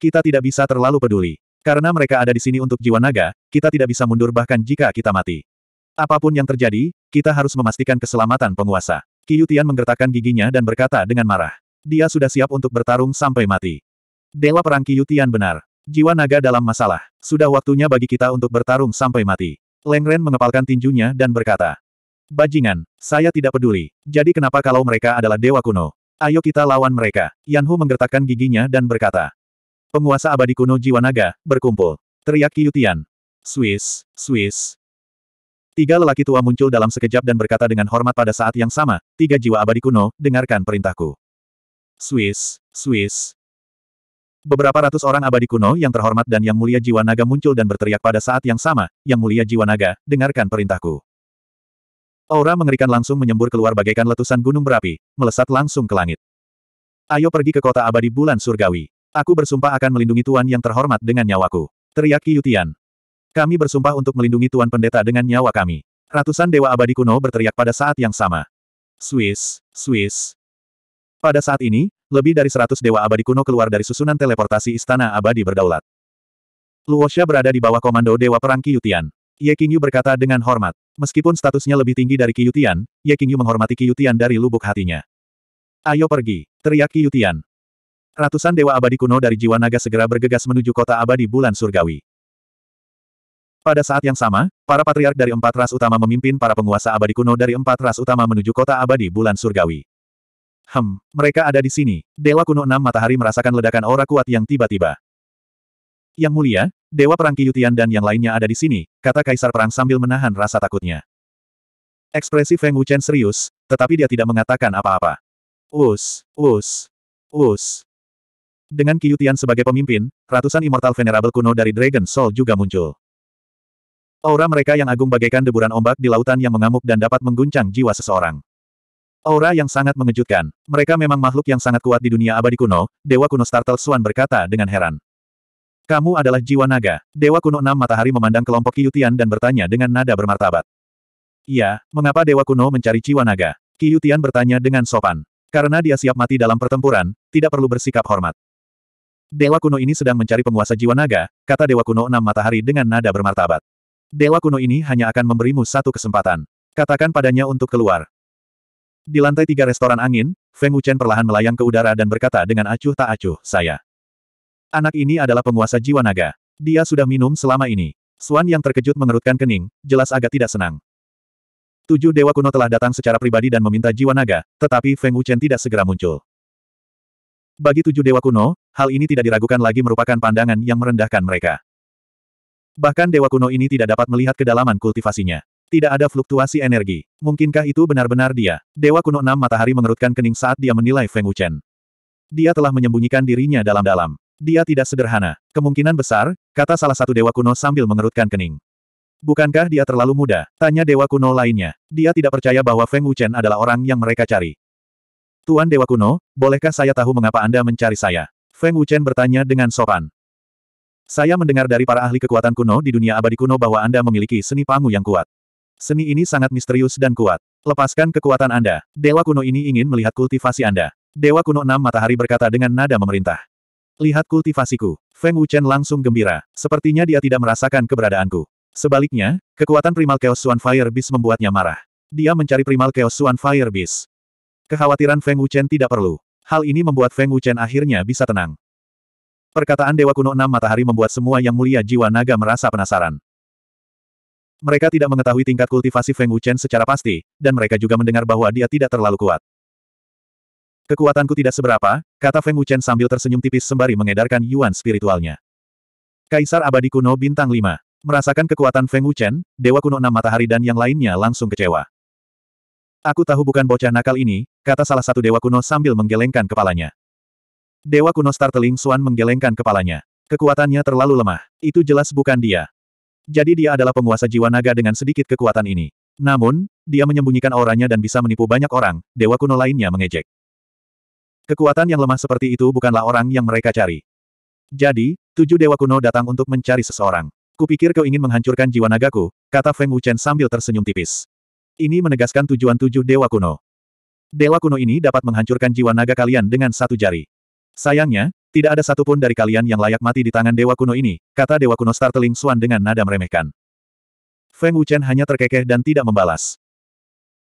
A: Kita tidak bisa terlalu peduli. Karena mereka ada di sini untuk jiwa naga, kita tidak bisa mundur bahkan jika kita mati. Apapun yang terjadi, kita harus memastikan keselamatan penguasa. Kiyutian menggertakkan giginya dan berkata dengan marah. Dia sudah siap untuk bertarung sampai mati. Dewa Perang Kiyutian benar. Jiwa naga dalam masalah. Sudah waktunya bagi kita untuk bertarung sampai mati. Lengren mengepalkan tinjunya dan berkata, Bajingan, saya tidak peduli. Jadi kenapa kalau mereka adalah dewa kuno? Ayo kita lawan mereka. Hu menggertakkan giginya dan berkata, Penguasa abadi kuno jiwa naga, berkumpul. Teriak Kiyutian. Swiss, Swiss. Tiga lelaki tua muncul dalam sekejap dan berkata dengan hormat pada saat yang sama, tiga jiwa abadi kuno, dengarkan perintahku. Swiss, Swiss. Beberapa ratus orang abadi kuno yang terhormat dan yang mulia jiwa naga muncul dan berteriak pada saat yang sama, yang mulia jiwa naga, dengarkan perintahku. Aura mengerikan langsung menyembur keluar bagaikan letusan gunung berapi, melesat langsung ke langit. Ayo pergi ke kota abadi bulan surgawi. Aku bersumpah akan melindungi Tuan yang terhormat dengan nyawaku. Teriak Kiyutian. Kami bersumpah untuk melindungi Tuan Pendeta dengan nyawa kami. Ratusan dewa abadi kuno berteriak pada saat yang sama. Swiss, Swiss. Pada saat ini, lebih dari seratus dewa abadi kuno keluar dari susunan teleportasi istana abadi berdaulat. Luosha berada di bawah komando Dewa Perang Qiutian. Ye Qingyu berkata dengan hormat. Meskipun statusnya lebih tinggi dari Qiutian, Ye Qingyu menghormati Qiutian dari lubuk hatinya. Ayo pergi, teriak Qiutian. Ratusan dewa abadi kuno dari jiwa naga segera bergegas menuju kota abadi bulan surgawi. Pada saat yang sama, para patriark dari empat ras utama memimpin para penguasa abadi kuno dari empat ras utama menuju kota abadi bulan surgawi. Hem, mereka ada di sini. Dewa kuno enam matahari merasakan ledakan aura kuat yang tiba-tiba. Yang mulia, Dewa Perang Kiyutian dan yang lainnya ada di sini, kata Kaisar Perang sambil menahan rasa takutnya. Ekspresi Feng Wuchen serius, tetapi dia tidak mengatakan apa-apa. Us, us, us. Dengan Kiyutian sebagai pemimpin, ratusan Immortal Venerable kuno dari Dragon Soul juga muncul. Aura mereka yang agung bagaikan deburan ombak di lautan yang mengamuk dan dapat mengguncang jiwa seseorang. Aura yang sangat mengejutkan. Mereka memang makhluk yang sangat kuat di dunia abadi kuno, Dewa kuno Startle Swan berkata dengan heran. Kamu adalah jiwa naga. Dewa kuno enam matahari memandang kelompok Kiyutian dan bertanya dengan nada bermartabat. Iya, mengapa Dewa kuno mencari jiwa naga? Kiyutian bertanya dengan sopan. Karena dia siap mati dalam pertempuran, tidak perlu bersikap hormat. Dewa kuno ini sedang mencari penguasa jiwa naga, kata Dewa kuno enam matahari dengan nada bermartabat. Dewa kuno ini hanya akan memberimu satu kesempatan. Katakan padanya untuk keluar. Di lantai tiga restoran angin, Feng Wuchen perlahan melayang ke udara dan berkata dengan acuh tak acuh, saya. Anak ini adalah penguasa jiwa naga. Dia sudah minum selama ini. Swan yang terkejut mengerutkan kening, jelas agak tidak senang. Tujuh dewa kuno telah datang secara pribadi dan meminta jiwa naga, tetapi Feng Wuchen tidak segera muncul. Bagi tujuh dewa kuno, hal ini tidak diragukan lagi merupakan pandangan yang merendahkan mereka. Bahkan dewa kuno ini tidak dapat melihat kedalaman kultivasinya. Tidak ada fluktuasi energi. Mungkinkah itu benar-benar dia? Dewa kuno enam matahari mengerutkan kening saat dia menilai Feng Wuchen. Dia telah menyembunyikan dirinya dalam-dalam. Dia tidak sederhana. Kemungkinan besar, kata salah satu dewa kuno sambil mengerutkan kening. Bukankah dia terlalu muda? Tanya dewa kuno lainnya. Dia tidak percaya bahwa Feng Wuchen adalah orang yang mereka cari. Tuan dewa kuno, bolehkah saya tahu mengapa Anda mencari saya? Feng Wuchen bertanya dengan sopan. Saya mendengar dari para ahli kekuatan kuno di dunia abadi kuno bahwa Anda memiliki seni pangu yang kuat. Seni ini sangat misterius dan kuat. Lepaskan kekuatan Anda. Dewa kuno ini ingin melihat kultivasi Anda. Dewa kuno enam matahari berkata dengan nada memerintah. Lihat kultivasiku. Feng Wuchen langsung gembira. Sepertinya dia tidak merasakan keberadaanku. Sebaliknya, kekuatan primal Chaos Swan Fire Beast membuatnya marah. Dia mencari primal Chaos Swan Fire Beast. Kekhawatiran Feng Wuchen tidak perlu. Hal ini membuat Feng Wuchen akhirnya bisa tenang. Perkataan Dewa Kuno Enam Matahari membuat semua yang mulia jiwa naga merasa penasaran. Mereka tidak mengetahui tingkat kultivasi Feng Wuchen secara pasti, dan mereka juga mendengar bahwa dia tidak terlalu kuat. Kekuatanku tidak seberapa, kata Feng Wuchen sambil tersenyum tipis sembari mengedarkan yuan spiritualnya. Kaisar abadi kuno bintang 5. Merasakan kekuatan Feng Wuchen, Dewa kuno enam matahari dan yang lainnya langsung kecewa. Aku tahu bukan bocah nakal ini, kata salah satu Dewa kuno sambil menggelengkan kepalanya. Dewa kuno Starteling Suan menggelengkan kepalanya. Kekuatannya terlalu lemah. Itu jelas bukan dia. Jadi dia adalah penguasa jiwa naga dengan sedikit kekuatan ini. Namun, dia menyembunyikan auranya dan bisa menipu banyak orang, dewa kuno lainnya mengejek. Kekuatan yang lemah seperti itu bukanlah orang yang mereka cari. Jadi, tujuh dewa kuno datang untuk mencari seseorang. Kupikir kau ingin menghancurkan jiwa nagaku, kata Feng Wuchen sambil tersenyum tipis. Ini menegaskan tujuan tujuh dewa kuno. Dewa kuno ini dapat menghancurkan jiwa naga kalian dengan satu jari. Sayangnya, tidak ada satupun dari kalian yang layak mati di tangan Dewa Kuno ini, kata Dewa Kuno Starteling Xuan dengan nada meremehkan. Feng Wuchen hanya terkekeh dan tidak membalas.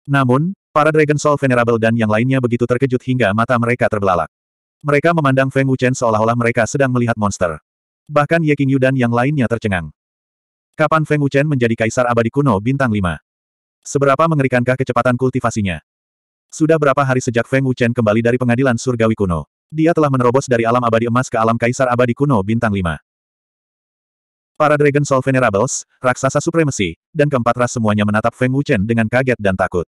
A: Namun, para Dragon Soul Venerable dan yang lainnya begitu terkejut hingga mata mereka terbelalak. Mereka memandang Feng Wuchen seolah-olah mereka sedang melihat monster. Bahkan Ye Qingyu dan yang lainnya tercengang. Kapan Feng Wuchen menjadi kaisar abadi kuno bintang 5? Seberapa mengerikankah kecepatan kultivasinya? Sudah berapa hari sejak Feng Wuchen kembali dari pengadilan surgawi kuno? Dia telah menerobos dari alam abadi emas ke alam kaisar abadi kuno bintang 5. Para Dragon Soul Venerables, Raksasa Supremacy, dan keempat ras semuanya menatap Feng Wuchen dengan kaget dan takut.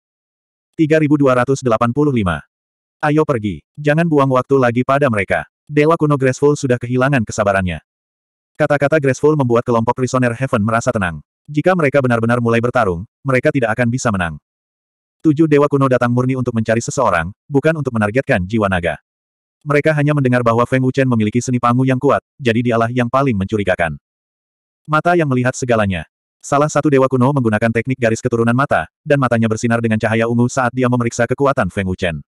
A: 3285. Ayo pergi. Jangan buang waktu lagi pada mereka. Dewa kuno Graceful sudah kehilangan kesabarannya. Kata-kata Graceful membuat kelompok Prisoner Heaven merasa tenang. Jika mereka benar-benar mulai bertarung, mereka tidak akan bisa menang. Tujuh dewa kuno datang murni untuk mencari seseorang, bukan untuk menargetkan jiwa naga. Mereka hanya mendengar bahwa Feng Wuchen memiliki seni pangu yang kuat, jadi dialah yang paling mencurigakan. Mata yang melihat segalanya. Salah satu dewa kuno menggunakan teknik garis keturunan mata, dan matanya bersinar dengan cahaya ungu saat dia memeriksa kekuatan Feng Wuchen.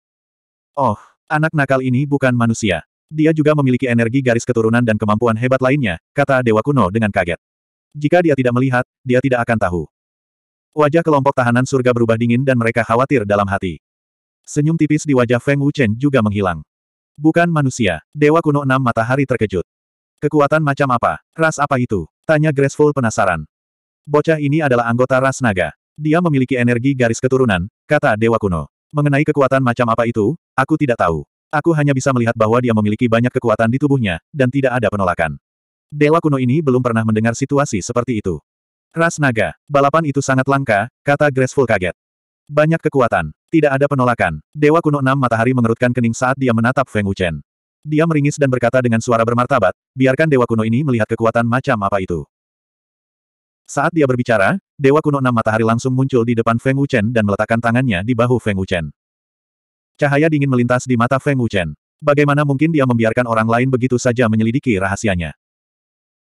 A: Oh, anak nakal ini bukan manusia. Dia juga memiliki energi garis keturunan dan kemampuan hebat lainnya, kata dewa kuno dengan kaget. Jika dia tidak melihat, dia tidak akan tahu. Wajah kelompok tahanan surga berubah dingin dan mereka khawatir dalam hati. Senyum tipis di wajah Feng Wuchen juga menghilang. Bukan manusia. Dewa kuno enam matahari terkejut. Kekuatan macam apa? Ras apa itu? Tanya Graceful penasaran. Bocah ini adalah anggota ras naga. Dia memiliki energi garis keturunan, kata Dewa kuno. Mengenai kekuatan macam apa itu, aku tidak tahu. Aku hanya bisa melihat bahwa dia memiliki banyak kekuatan di tubuhnya, dan tidak ada penolakan. Dewa kuno ini belum pernah mendengar situasi seperti itu. Ras naga, balapan itu sangat langka, kata Graceful kaget. Banyak kekuatan. Tidak ada penolakan. Dewa kuno enam matahari mengerutkan kening saat dia menatap Feng Wuchen. Dia meringis dan berkata dengan suara bermartabat, biarkan Dewa kuno ini melihat kekuatan macam apa itu. Saat dia berbicara, Dewa kuno enam matahari langsung muncul di depan Feng Wuchen dan meletakkan tangannya di bahu Feng Wuchen. Cahaya dingin melintas di mata Feng Wuchen. Bagaimana mungkin dia membiarkan orang lain begitu saja menyelidiki rahasianya?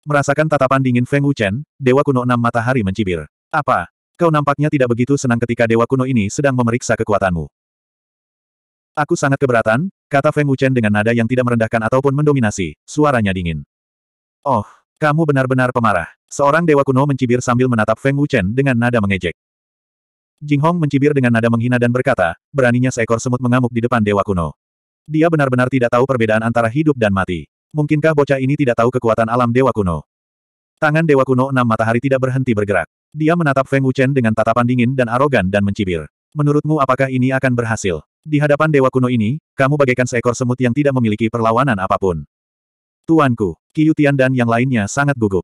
A: Merasakan tatapan dingin Feng Wuchen, Dewa kuno enam matahari mencibir. Apa? Kau nampaknya tidak begitu senang ketika dewa kuno ini sedang memeriksa kekuatanmu. Aku sangat keberatan, kata Feng Wuchen dengan nada yang tidak merendahkan ataupun mendominasi, suaranya dingin. Oh, kamu benar-benar pemarah. Seorang dewa kuno mencibir sambil menatap Feng Wuchen dengan nada mengejek. Jing Hong mencibir dengan nada menghina dan berkata, beraninya seekor semut mengamuk di depan dewa kuno. Dia benar-benar tidak tahu perbedaan antara hidup dan mati. Mungkinkah bocah ini tidak tahu kekuatan alam dewa kuno? Tangan dewa kuno enam matahari tidak berhenti bergerak. Dia menatap Feng Wuchen dengan tatapan dingin dan arogan dan mencibir. Menurutmu apakah ini akan berhasil? Di hadapan dewa kuno ini, kamu bagaikan seekor semut yang tidak memiliki perlawanan apapun. Tuanku, Qiyutian dan yang lainnya sangat gugup.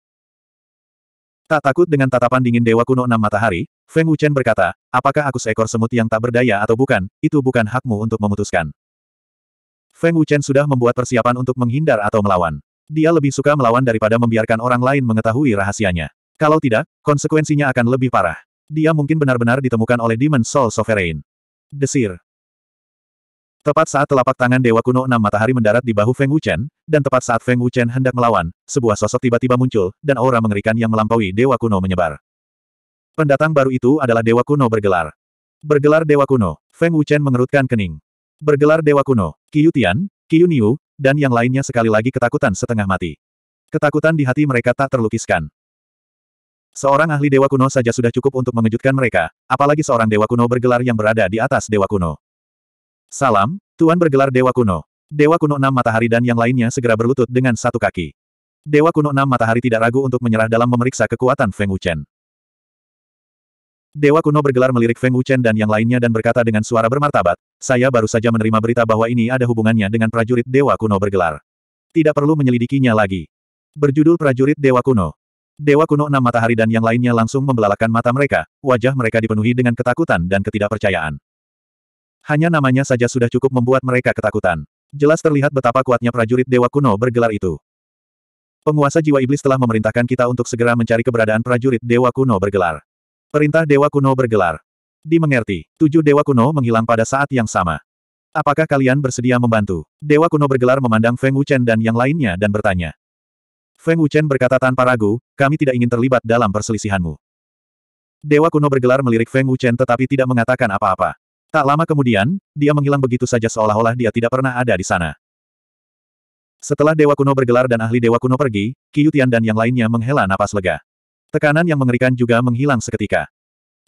A: Tak takut dengan tatapan dingin Dewa Kuno Enam Matahari, Feng Wuchen berkata, apakah aku seekor semut yang tak berdaya atau bukan, itu bukan hakmu untuk memutuskan. Feng Wuchen sudah membuat persiapan untuk menghindar atau melawan. Dia lebih suka melawan daripada membiarkan orang lain mengetahui rahasianya. Kalau tidak, konsekuensinya akan lebih parah. Dia mungkin benar-benar ditemukan oleh Demon Soul Sovereign. Desir. Tepat saat telapak tangan Dewa Kuno Enam Matahari mendarat di bahu Feng Wuchen, dan tepat saat Feng Wuchen hendak melawan, sebuah sosok tiba-tiba muncul, dan aura mengerikan yang melampaui Dewa Kuno menyebar. Pendatang baru itu adalah Dewa Kuno bergelar. Bergelar Dewa Kuno, Feng Wuchen mengerutkan kening. Bergelar Dewa Kuno, Qiu Tian, Qiu Niu, dan yang lainnya sekali lagi ketakutan setengah mati. Ketakutan di hati mereka tak terlukiskan. Seorang ahli dewa kuno saja sudah cukup untuk mengejutkan mereka, apalagi seorang dewa kuno bergelar yang berada di atas dewa kuno. Salam, Tuan bergelar dewa kuno. Dewa kuno enam matahari dan yang lainnya segera berlutut dengan satu kaki. Dewa kuno enam matahari tidak ragu untuk menyerah dalam memeriksa kekuatan Feng Wuchen. Dewa kuno bergelar melirik Feng Wuchen dan yang lainnya dan berkata dengan suara bermartabat, saya baru saja menerima berita bahwa ini ada hubungannya dengan prajurit Dewa kuno bergelar. Tidak perlu menyelidikinya lagi. Berjudul prajurit Dewa kuno, Dewa kuno enam matahari dan yang lainnya langsung membelalakan mata mereka, wajah mereka dipenuhi dengan ketakutan dan ketidakpercayaan. Hanya namanya saja sudah cukup membuat mereka ketakutan. Jelas terlihat betapa kuatnya prajurit Dewa kuno bergelar itu. Penguasa jiwa iblis telah memerintahkan kita untuk segera mencari keberadaan prajurit Dewa kuno bergelar. Perintah Dewa kuno bergelar. Dimengerti, tujuh Dewa kuno menghilang pada saat yang sama. Apakah kalian bersedia membantu? Dewa kuno bergelar memandang Feng Wuchen dan yang lainnya dan bertanya. Feng Wuchen berkata tanpa ragu, kami tidak ingin terlibat dalam perselisihanmu. Dewa kuno bergelar melirik Feng Wuchen tetapi tidak mengatakan apa-apa. Tak lama kemudian, dia menghilang begitu saja seolah-olah dia tidak pernah ada di sana. Setelah Dewa Kuno bergelar dan ahli Dewa Kuno pergi, Qiutian dan yang lainnya menghela napas lega. Tekanan yang mengerikan juga menghilang seketika.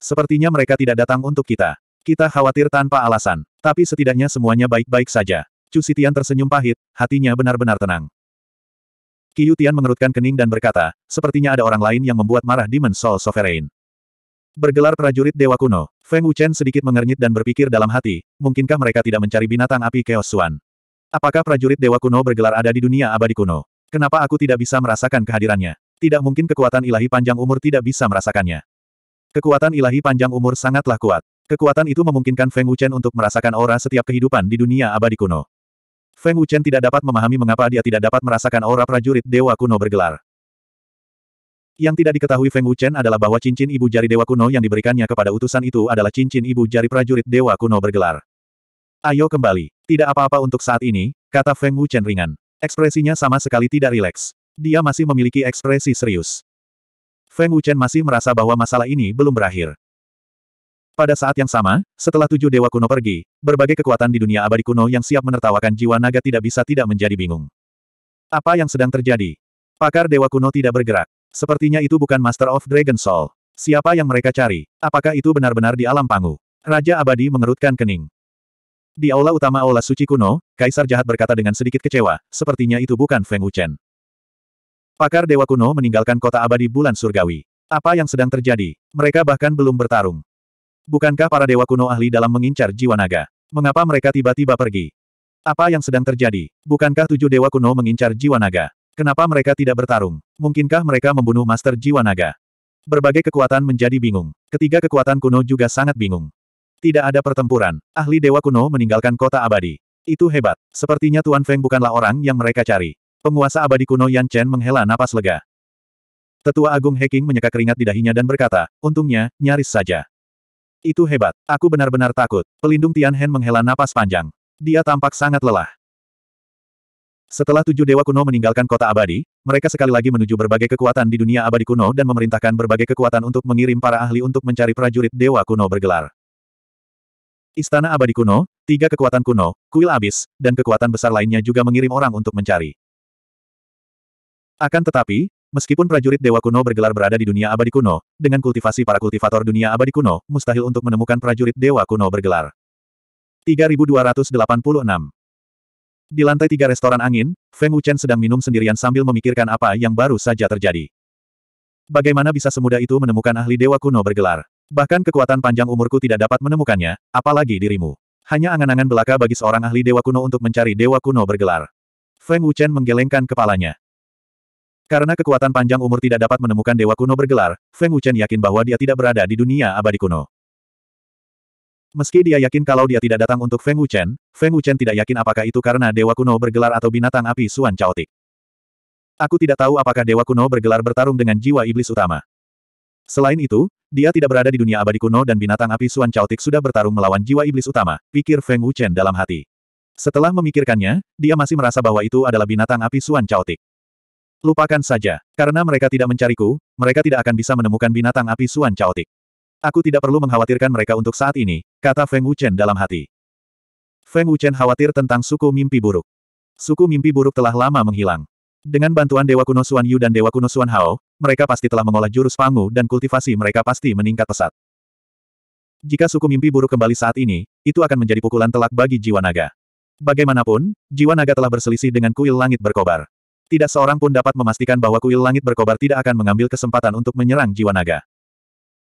A: Sepertinya mereka tidak datang untuk kita. Kita khawatir tanpa alasan. Tapi setidaknya semuanya baik-baik saja. Cusitian Sitian tersenyum pahit, hatinya benar-benar tenang. Qi Yutian mengerutkan kening dan berkata, sepertinya ada orang lain yang membuat marah Demon Soul Sovereign. Bergelar prajurit Dewa Kuno, Feng Wuchen sedikit mengernyit dan berpikir dalam hati, mungkinkah mereka tidak mencari binatang api Chaos Suan? Apakah prajurit Dewa Kuno bergelar ada di dunia abadi kuno? Kenapa aku tidak bisa merasakan kehadirannya? Tidak mungkin kekuatan ilahi panjang umur tidak bisa merasakannya. Kekuatan ilahi panjang umur sangatlah kuat. Kekuatan itu memungkinkan Feng Wuchen untuk merasakan aura setiap kehidupan di dunia abadi kuno. Feng Wuchen tidak dapat memahami mengapa dia tidak dapat merasakan aura prajurit Dewa Kuno bergelar. Yang tidak diketahui Feng Wuchen adalah bahwa cincin ibu jari Dewa Kuno yang diberikannya kepada utusan itu adalah cincin ibu jari prajurit Dewa Kuno bergelar. Ayo kembali. Tidak apa-apa untuk saat ini, kata Feng Wuchen ringan. Ekspresinya sama sekali tidak rileks. Dia masih memiliki ekspresi serius. Feng Wuchen masih merasa bahwa masalah ini belum berakhir. Pada saat yang sama, setelah tujuh dewa kuno pergi, berbagai kekuatan di dunia abadi kuno yang siap menertawakan jiwa naga tidak bisa tidak menjadi bingung. Apa yang sedang terjadi? Pakar dewa kuno tidak bergerak. Sepertinya itu bukan Master of Dragon Soul. Siapa yang mereka cari? Apakah itu benar-benar di alam pangu? Raja abadi mengerutkan kening. Di aula utama aula suci kuno, Kaisar jahat berkata dengan sedikit kecewa, sepertinya itu bukan Feng Wuchen. Pakar dewa kuno meninggalkan kota abadi bulan surgawi. Apa yang sedang terjadi? Mereka bahkan belum bertarung. Bukankah para dewa kuno ahli dalam mengincar jiwa naga? Mengapa mereka tiba-tiba pergi? Apa yang sedang terjadi? Bukankah tujuh dewa kuno mengincar jiwa naga? Kenapa mereka tidak bertarung? Mungkinkah mereka membunuh master jiwa naga? Berbagai kekuatan menjadi bingung. Ketiga kekuatan kuno juga sangat bingung. Tidak ada pertempuran. Ahli dewa kuno meninggalkan kota abadi. Itu hebat. Sepertinya Tuan Feng bukanlah orang yang mereka cari. Penguasa abadi kuno Yan Chen menghela napas lega. Tetua Agung Heking menyeka keringat di dahinya dan berkata, untungnya, nyaris saja. Itu hebat. Aku benar-benar takut. Pelindung Tianhen menghela napas panjang. Dia tampak sangat lelah. Setelah tujuh dewa kuno meninggalkan kota abadi, mereka sekali lagi menuju berbagai kekuatan di dunia abadi kuno dan memerintahkan berbagai kekuatan untuk mengirim para ahli untuk mencari prajurit dewa kuno bergelar. Istana abadi kuno, tiga kekuatan kuno, kuil abis, dan kekuatan besar lainnya juga mengirim orang untuk mencari. Akan tetapi, Meskipun prajurit Dewa Kuno bergelar berada di dunia abadi kuno, dengan kultivasi para kultivator dunia abadi kuno, mustahil untuk menemukan prajurit Dewa Kuno bergelar. 3286 Di lantai tiga restoran angin, Feng Wuchen sedang minum sendirian sambil memikirkan apa yang baru saja terjadi. Bagaimana bisa semudah itu menemukan ahli Dewa Kuno bergelar? Bahkan kekuatan panjang umurku tidak dapat menemukannya, apalagi dirimu. Hanya angan-angan belaka bagi seorang ahli Dewa Kuno untuk mencari Dewa Kuno bergelar. Feng Wuchen menggelengkan kepalanya. Karena kekuatan panjang umur tidak dapat menemukan dewa kuno bergelar, Feng Wuchen yakin bahwa dia tidak berada di dunia abadi kuno. Meski dia yakin kalau dia tidak datang untuk Feng Wuchen, Feng Wuchen tidak yakin apakah itu karena dewa kuno bergelar atau binatang api Suan Chaotic. Aku tidak tahu apakah dewa kuno bergelar bertarung dengan jiwa iblis utama. Selain itu, dia tidak berada di dunia abadi kuno dan binatang api Suan Chaotic sudah bertarung melawan jiwa iblis utama, pikir Feng Wuchen dalam hati. Setelah memikirkannya, dia masih merasa bahwa itu adalah binatang api Suan Chaotic. Lupakan saja, karena mereka tidak mencariku, mereka tidak akan bisa menemukan binatang api Suan Chaotic. Aku tidak perlu mengkhawatirkan mereka untuk saat ini, kata Feng Wuchen dalam hati. Feng Wuchen khawatir tentang suku mimpi buruk. Suku mimpi buruk telah lama menghilang. Dengan bantuan Dewa Kuno Suan Yu dan Dewa Kuno Suan Hao, mereka pasti telah mengolah jurus pangu dan kultivasi mereka pasti meningkat pesat. Jika suku mimpi buruk kembali saat ini, itu akan menjadi pukulan telak bagi jiwa naga. Bagaimanapun, jiwa naga telah berselisih dengan kuil langit berkobar. Tidak seorang pun dapat memastikan bahwa kuil langit berkobar tidak akan mengambil kesempatan untuk menyerang jiwa naga.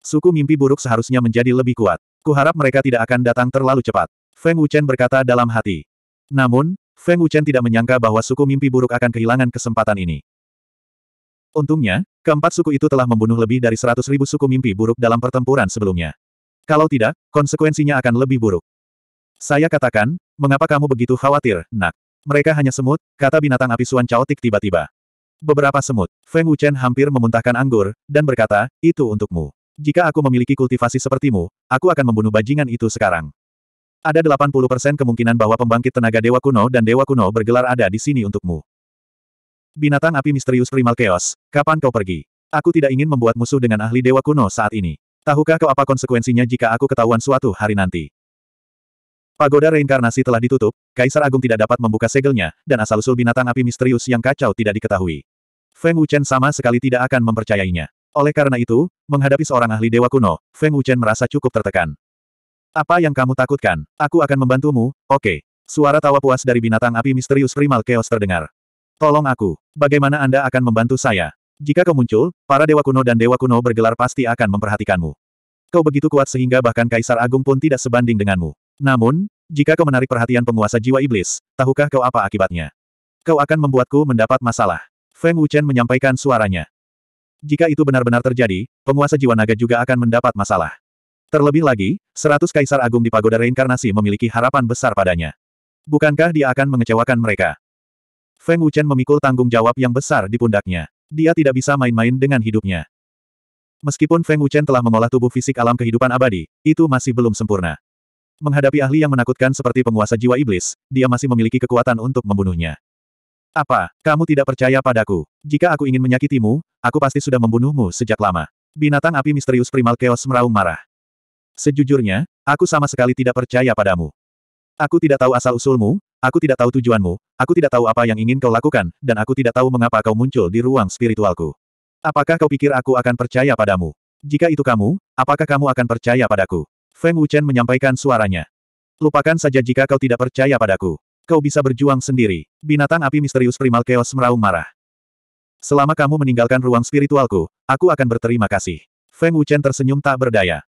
A: Suku mimpi buruk seharusnya menjadi lebih kuat. Kuharap mereka tidak akan datang terlalu cepat. Feng Wuchen berkata dalam hati. Namun, Feng Wuchen tidak menyangka bahwa suku mimpi buruk akan kehilangan kesempatan ini. Untungnya, keempat suku itu telah membunuh lebih dari seratus ribu suku mimpi buruk dalam pertempuran sebelumnya. Kalau tidak, konsekuensinya akan lebih buruk. Saya katakan, mengapa kamu begitu khawatir, nak? Mereka hanya semut, kata binatang api Suan Chaotic tiba-tiba. Beberapa semut, Feng Wuchen hampir memuntahkan anggur, dan berkata, itu untukmu. Jika aku memiliki kultivasi sepertimu, aku akan membunuh bajingan itu sekarang. Ada 80% kemungkinan bahwa pembangkit tenaga Dewa Kuno dan Dewa Kuno bergelar ada di sini untukmu. Binatang api misterius primal chaos, kapan kau pergi? Aku tidak ingin membuat musuh dengan ahli Dewa Kuno saat ini. Tahukah kau apa konsekuensinya jika aku ketahuan suatu hari nanti? Pagoda reinkarnasi telah ditutup, Kaisar Agung tidak dapat membuka segelnya, dan asal-usul binatang api misterius yang kacau tidak diketahui. Feng Wuchen sama sekali tidak akan mempercayainya. Oleh karena itu, menghadapi seorang ahli dewa kuno, Feng Wuchen merasa cukup tertekan. Apa yang kamu takutkan? Aku akan membantumu, oke. Okay. Suara tawa puas dari binatang api misterius primal chaos terdengar. Tolong aku. Bagaimana Anda akan membantu saya? Jika kau muncul, para dewa kuno dan dewa kuno bergelar pasti akan memperhatikanmu. Kau begitu kuat sehingga bahkan Kaisar Agung pun tidak sebanding denganmu. Namun, jika kau menarik perhatian penguasa jiwa iblis, tahukah kau apa akibatnya? Kau akan membuatku mendapat masalah. Feng Wuchen menyampaikan suaranya. Jika itu benar-benar terjadi, penguasa jiwa naga juga akan mendapat masalah. Terlebih lagi, seratus kaisar agung di pagoda reinkarnasi memiliki harapan besar padanya. Bukankah dia akan mengecewakan mereka? Feng Wuchen memikul tanggung jawab yang besar di pundaknya. Dia tidak bisa main-main dengan hidupnya. Meskipun Feng Wuchen telah mengolah tubuh fisik alam kehidupan abadi, itu masih belum sempurna. Menghadapi ahli yang menakutkan seperti penguasa jiwa iblis, dia masih memiliki kekuatan untuk membunuhnya. Apa, kamu tidak percaya padaku? Jika aku ingin menyakitimu, aku pasti sudah membunuhmu sejak lama. Binatang api misterius primal chaos meraung marah. Sejujurnya, aku sama sekali tidak percaya padamu. Aku tidak tahu asal-usulmu, aku tidak tahu tujuanmu, aku tidak tahu apa yang ingin kau lakukan, dan aku tidak tahu mengapa kau muncul di ruang spiritualku. Apakah kau pikir aku akan percaya padamu? Jika itu kamu, apakah kamu akan percaya padaku? Feng Wuchen menyampaikan suaranya. Lupakan saja jika kau tidak percaya padaku. Kau bisa berjuang sendiri. Binatang api misterius primal chaos meraung marah. Selama kamu meninggalkan ruang spiritualku, aku akan berterima kasih. Feng Wuchen tersenyum tak berdaya.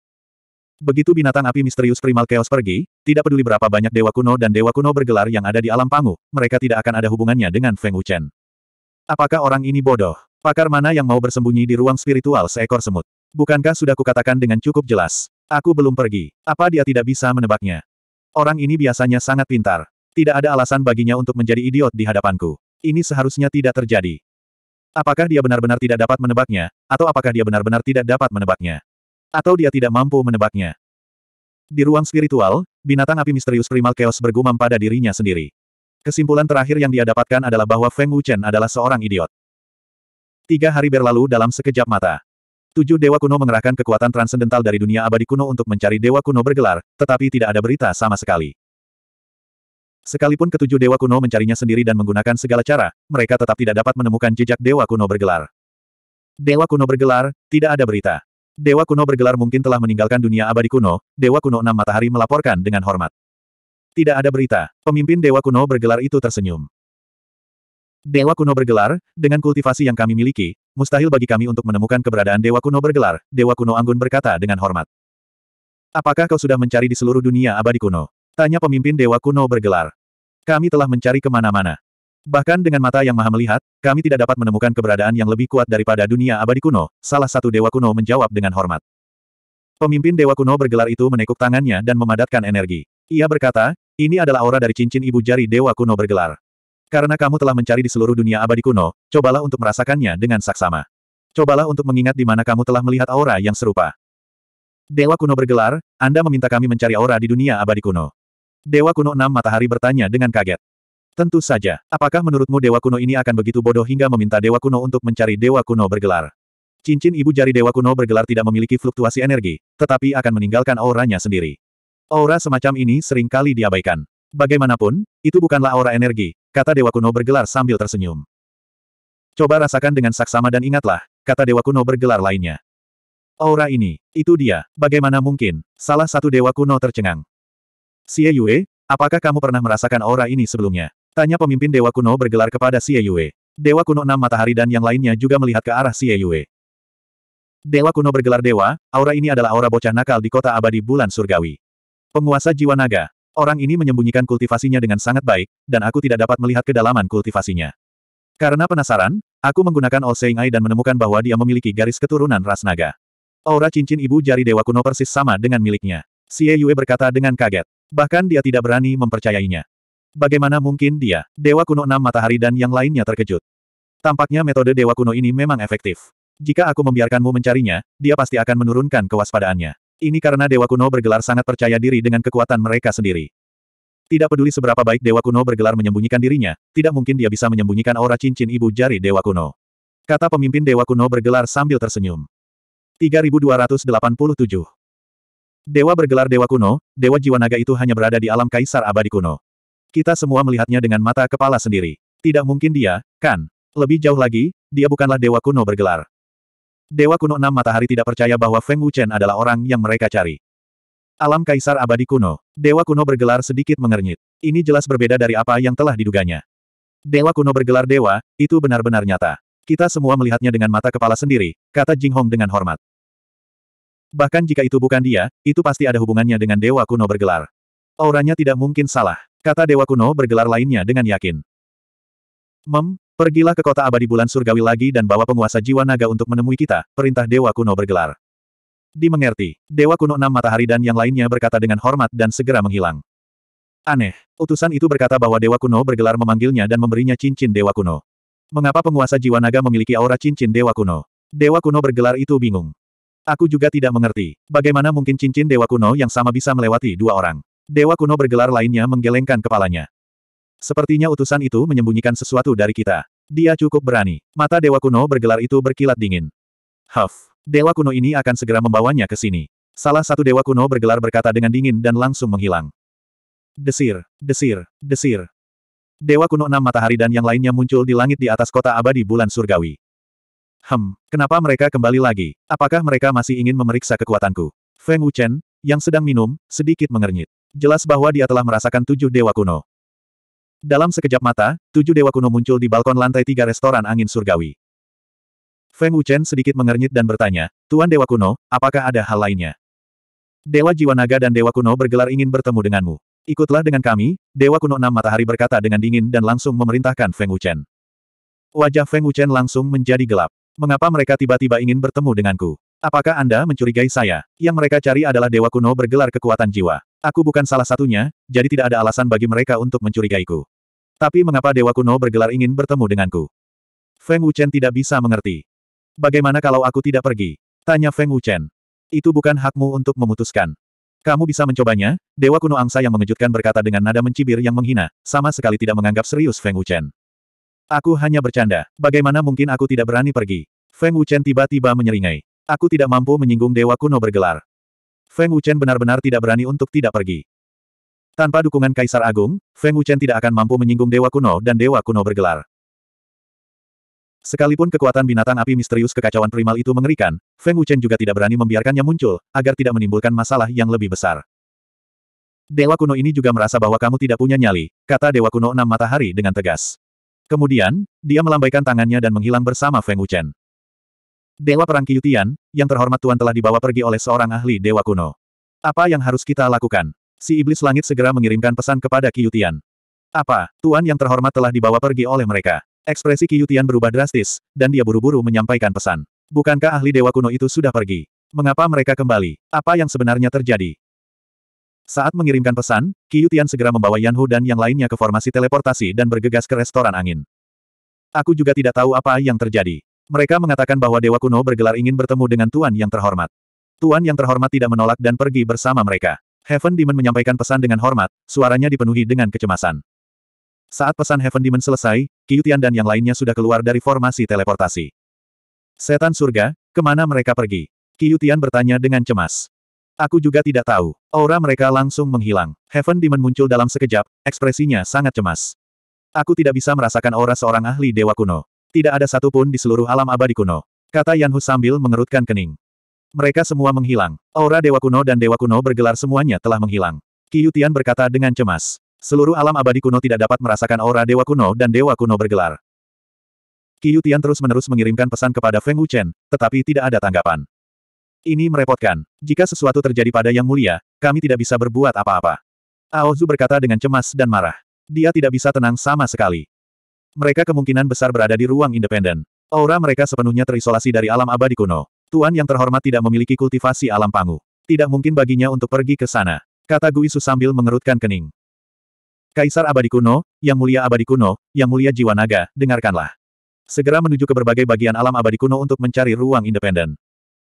A: Begitu binatang api misterius primal chaos pergi, tidak peduli berapa banyak dewa kuno dan dewa kuno bergelar yang ada di alam pangu, mereka tidak akan ada hubungannya dengan Feng Wuchen. Apakah orang ini bodoh? Pakar mana yang mau bersembunyi di ruang spiritual seekor semut? Bukankah sudah kukatakan dengan cukup jelas, Aku belum pergi. Apa dia tidak bisa menebaknya? Orang ini biasanya sangat pintar. Tidak ada alasan baginya untuk menjadi idiot di hadapanku. Ini seharusnya tidak terjadi. Apakah dia benar-benar tidak dapat menebaknya, atau apakah dia benar-benar tidak dapat menebaknya? Atau dia tidak mampu menebaknya? Di ruang spiritual, binatang api misterius primal chaos bergumam pada dirinya sendiri. Kesimpulan terakhir yang dia dapatkan adalah bahwa Feng Wuchen adalah seorang idiot. Tiga hari berlalu dalam sekejap mata. Tujuh dewa kuno mengerahkan kekuatan transendental dari dunia abadi kuno untuk mencari dewa kuno bergelar, tetapi tidak ada berita sama sekali. Sekalipun ketujuh dewa kuno mencarinya sendiri dan menggunakan segala cara, mereka tetap tidak dapat menemukan jejak dewa kuno bergelar. Dewa kuno bergelar, tidak ada berita. Dewa kuno bergelar mungkin telah meninggalkan dunia abadi kuno, Dewa kuno enam matahari melaporkan dengan hormat. Tidak ada berita, pemimpin Dewa kuno bergelar itu tersenyum. Dewa kuno bergelar, dengan kultivasi yang kami miliki, Mustahil bagi kami untuk menemukan keberadaan Dewa Kuno bergelar, Dewa Kuno Anggun berkata dengan hormat. Apakah kau sudah mencari di seluruh dunia abadi kuno? Tanya pemimpin Dewa Kuno bergelar. Kami telah mencari kemana-mana. Bahkan dengan mata yang maha melihat, kami tidak dapat menemukan keberadaan yang lebih kuat daripada dunia abadi kuno, salah satu Dewa Kuno menjawab dengan hormat. Pemimpin Dewa Kuno bergelar itu menekuk tangannya dan memadatkan energi. Ia berkata, ini adalah aura dari cincin ibu jari Dewa Kuno bergelar. Karena kamu telah mencari di seluruh dunia abadi kuno, cobalah untuk merasakannya dengan saksama. Cobalah untuk mengingat di mana kamu telah melihat aura yang serupa. Dewa kuno bergelar, Anda meminta kami mencari aura di dunia abadi kuno. Dewa kuno enam matahari bertanya dengan kaget. Tentu saja, apakah menurutmu Dewa kuno ini akan begitu bodoh hingga meminta Dewa kuno untuk mencari Dewa kuno bergelar? Cincin ibu jari Dewa kuno bergelar tidak memiliki fluktuasi energi, tetapi akan meninggalkan auranya sendiri. Aura semacam ini sering kali diabaikan. Bagaimanapun, itu bukanlah aura energi, kata Dewa Kuno bergelar sambil tersenyum. Coba rasakan dengan saksama dan ingatlah, kata Dewa Kuno bergelar lainnya. Aura ini, itu dia, bagaimana mungkin, salah satu Dewa Kuno tercengang. Xie Yue, apakah kamu pernah merasakan aura ini sebelumnya? Tanya pemimpin Dewa Kuno bergelar kepada Xie Yue. Dewa Kuno enam matahari dan yang lainnya juga melihat ke arah Xie Yue. Dewa Kuno bergelar dewa, aura ini adalah aura bocah nakal di kota abadi bulan surgawi. Penguasa jiwa naga, Orang ini menyembunyikan kultivasinya dengan sangat baik, dan aku tidak dapat melihat kedalaman kultivasinya. Karena penasaran, aku menggunakan All Seeing Eye dan menemukan bahwa dia memiliki garis keturunan ras naga. Aura cincin ibu jari dewa kuno persis sama dengan miliknya. Xie Yue berkata dengan kaget. Bahkan dia tidak berani mempercayainya. Bagaimana mungkin dia, Dewa Kuno Enam Matahari dan yang lainnya terkejut. Tampaknya metode Dewa Kuno ini memang efektif. Jika aku membiarkanmu mencarinya, dia pasti akan menurunkan kewaspadaannya. Ini karena Dewa Kuno bergelar sangat percaya diri dengan kekuatan mereka sendiri. Tidak peduli seberapa baik Dewa Kuno bergelar menyembunyikan dirinya, tidak mungkin dia bisa menyembunyikan aura cincin ibu jari Dewa Kuno. Kata pemimpin Dewa Kuno bergelar sambil tersenyum. 3287 Dewa bergelar Dewa Kuno, Dewa Jiwa Naga itu hanya berada di alam Kaisar Abadi Kuno. Kita semua melihatnya dengan mata kepala sendiri. Tidak mungkin dia, kan? Lebih jauh lagi, dia bukanlah Dewa Kuno bergelar. Dewa kuno enam matahari tidak percaya bahwa Feng Wuchen adalah orang yang mereka cari. Alam Kaisar Abadi Kuno. Dewa kuno bergelar sedikit mengernyit. Ini jelas berbeda dari apa yang telah diduganya. Dewa kuno bergelar dewa, itu benar-benar nyata. Kita semua melihatnya dengan mata kepala sendiri, kata Jing Hong dengan hormat. Bahkan jika itu bukan dia, itu pasti ada hubungannya dengan dewa kuno bergelar. Auranya tidak mungkin salah, kata dewa kuno bergelar lainnya dengan yakin. Mem, Pergilah ke kota abadi bulan surgawi lagi dan bawa penguasa jiwa naga untuk menemui kita, perintah Dewa Kuno bergelar. Dimengerti, Dewa Kuno Enam Matahari dan yang lainnya berkata dengan hormat dan segera menghilang. Aneh, utusan itu berkata bahwa Dewa Kuno bergelar memanggilnya dan memberinya cincin Dewa Kuno. Mengapa penguasa jiwa naga memiliki aura cincin Dewa Kuno? Dewa Kuno bergelar itu bingung. Aku juga tidak mengerti, bagaimana mungkin cincin Dewa Kuno yang sama bisa melewati dua orang. Dewa Kuno bergelar lainnya menggelengkan kepalanya. Sepertinya utusan itu menyembunyikan sesuatu dari kita. Dia cukup berani. Mata Dewa Kuno bergelar itu berkilat dingin. Huff. Dewa Kuno ini akan segera membawanya ke sini. Salah satu Dewa Kuno bergelar berkata dengan dingin dan langsung menghilang. Desir, desir, desir. Dewa Kuno enam matahari dan yang lainnya muncul di langit di atas kota abadi bulan surgawi. Hem, kenapa mereka kembali lagi? Apakah mereka masih ingin memeriksa kekuatanku? Feng Wuchen, yang sedang minum, sedikit mengernyit. Jelas bahwa dia telah merasakan tujuh dewa kuno. Dalam sekejap mata, tujuh dewa kuno muncul di balkon lantai tiga restoran angin surgawi. Feng Wuchen sedikit mengernyit dan bertanya, Tuan Dewa Kuno, apakah ada hal lainnya? Dewa Jiwa Naga dan Dewa Kuno bergelar ingin bertemu denganmu. Ikutlah dengan kami, Dewa Kuno Enam Matahari berkata dengan dingin dan langsung memerintahkan Feng Wuchen. Wajah Feng Wuchen langsung menjadi gelap. Mengapa mereka tiba-tiba ingin bertemu denganku? Apakah Anda mencurigai saya? Yang mereka cari adalah Dewa Kuno bergelar kekuatan jiwa. Aku bukan salah satunya, jadi tidak ada alasan bagi mereka untuk mencurigaiku. Tapi mengapa Dewa Kuno bergelar ingin bertemu denganku? Feng Wuchen tidak bisa mengerti. Bagaimana kalau aku tidak pergi? Tanya Feng Wuchen. Itu bukan hakmu untuk memutuskan. Kamu bisa mencobanya, Dewa Kuno Angsa yang mengejutkan berkata dengan nada mencibir yang menghina, sama sekali tidak menganggap serius Feng Wuchen. Aku hanya bercanda, bagaimana mungkin aku tidak berani pergi? Feng Wuchen tiba-tiba menyeringai. Aku tidak mampu menyinggung Dewa Kuno bergelar. Feng Wuchen benar-benar tidak berani untuk tidak pergi. Tanpa dukungan Kaisar Agung, Feng Wuchen tidak akan mampu menyinggung Dewa Kuno dan Dewa Kuno bergelar. Sekalipun kekuatan binatang api misterius kekacauan primal itu mengerikan, Feng Wuchen juga tidak berani membiarkannya muncul, agar tidak menimbulkan masalah yang lebih besar. Dewa kuno ini juga merasa bahwa kamu tidak punya nyali, kata Dewa kuno enam matahari dengan tegas. Kemudian, dia melambaikan tangannya dan menghilang bersama Feng Wuchen. Dewa Perang Qiyutian, yang terhormat Tuan telah dibawa pergi oleh seorang ahli Dewa kuno. Apa yang harus kita lakukan? Si iblis langit segera mengirimkan pesan kepada Kiyutian. Apa, Tuan yang terhormat telah dibawa pergi oleh mereka. Ekspresi Kiyutian berubah drastis, dan dia buru-buru menyampaikan pesan. Bukankah ahli dewa kuno itu sudah pergi? Mengapa mereka kembali? Apa yang sebenarnya terjadi? Saat mengirimkan pesan, Kiyutian segera membawa Yan Hu dan yang lainnya ke formasi teleportasi dan bergegas ke restoran angin. Aku juga tidak tahu apa yang terjadi. Mereka mengatakan bahwa Dewa Kuno bergelar ingin bertemu dengan Tuan yang terhormat. Tuan yang terhormat tidak menolak dan pergi bersama mereka. Heaven Demon menyampaikan pesan dengan hormat, suaranya dipenuhi dengan kecemasan. Saat pesan Heaven Demon selesai, Qiutian dan yang lainnya sudah keluar dari formasi teleportasi. Setan surga, kemana mereka pergi? Qiutian bertanya dengan cemas. Aku juga tidak tahu. Aura mereka langsung menghilang. Heaven Demon muncul dalam sekejap, ekspresinya sangat cemas. Aku tidak bisa merasakan aura seorang ahli dewa kuno. Tidak ada satupun di seluruh alam abadi kuno. Kata Yanhu sambil mengerutkan kening. Mereka semua menghilang. Aura Dewa Kuno dan Dewa Kuno bergelar semuanya telah menghilang. Qiyutian berkata dengan cemas. Seluruh alam abadi kuno tidak dapat merasakan aura Dewa Kuno dan Dewa Kuno bergelar. Qiyutian terus-menerus mengirimkan pesan kepada Feng Wuchen, tetapi tidak ada tanggapan. Ini merepotkan. Jika sesuatu terjadi pada Yang Mulia, kami tidak bisa berbuat apa-apa. Aozu berkata dengan cemas dan marah. Dia tidak bisa tenang sama sekali. Mereka kemungkinan besar berada di ruang independen. Aura mereka sepenuhnya terisolasi dari alam abadi kuno. Tuan yang terhormat tidak memiliki kultivasi alam pangu. Tidak mungkin baginya untuk pergi ke sana. Kata Guisu sambil mengerutkan kening. Kaisar abadi kuno, yang mulia abadi kuno, yang mulia jiwa naga, dengarkanlah. Segera menuju ke berbagai bagian alam abadi kuno untuk mencari ruang independen.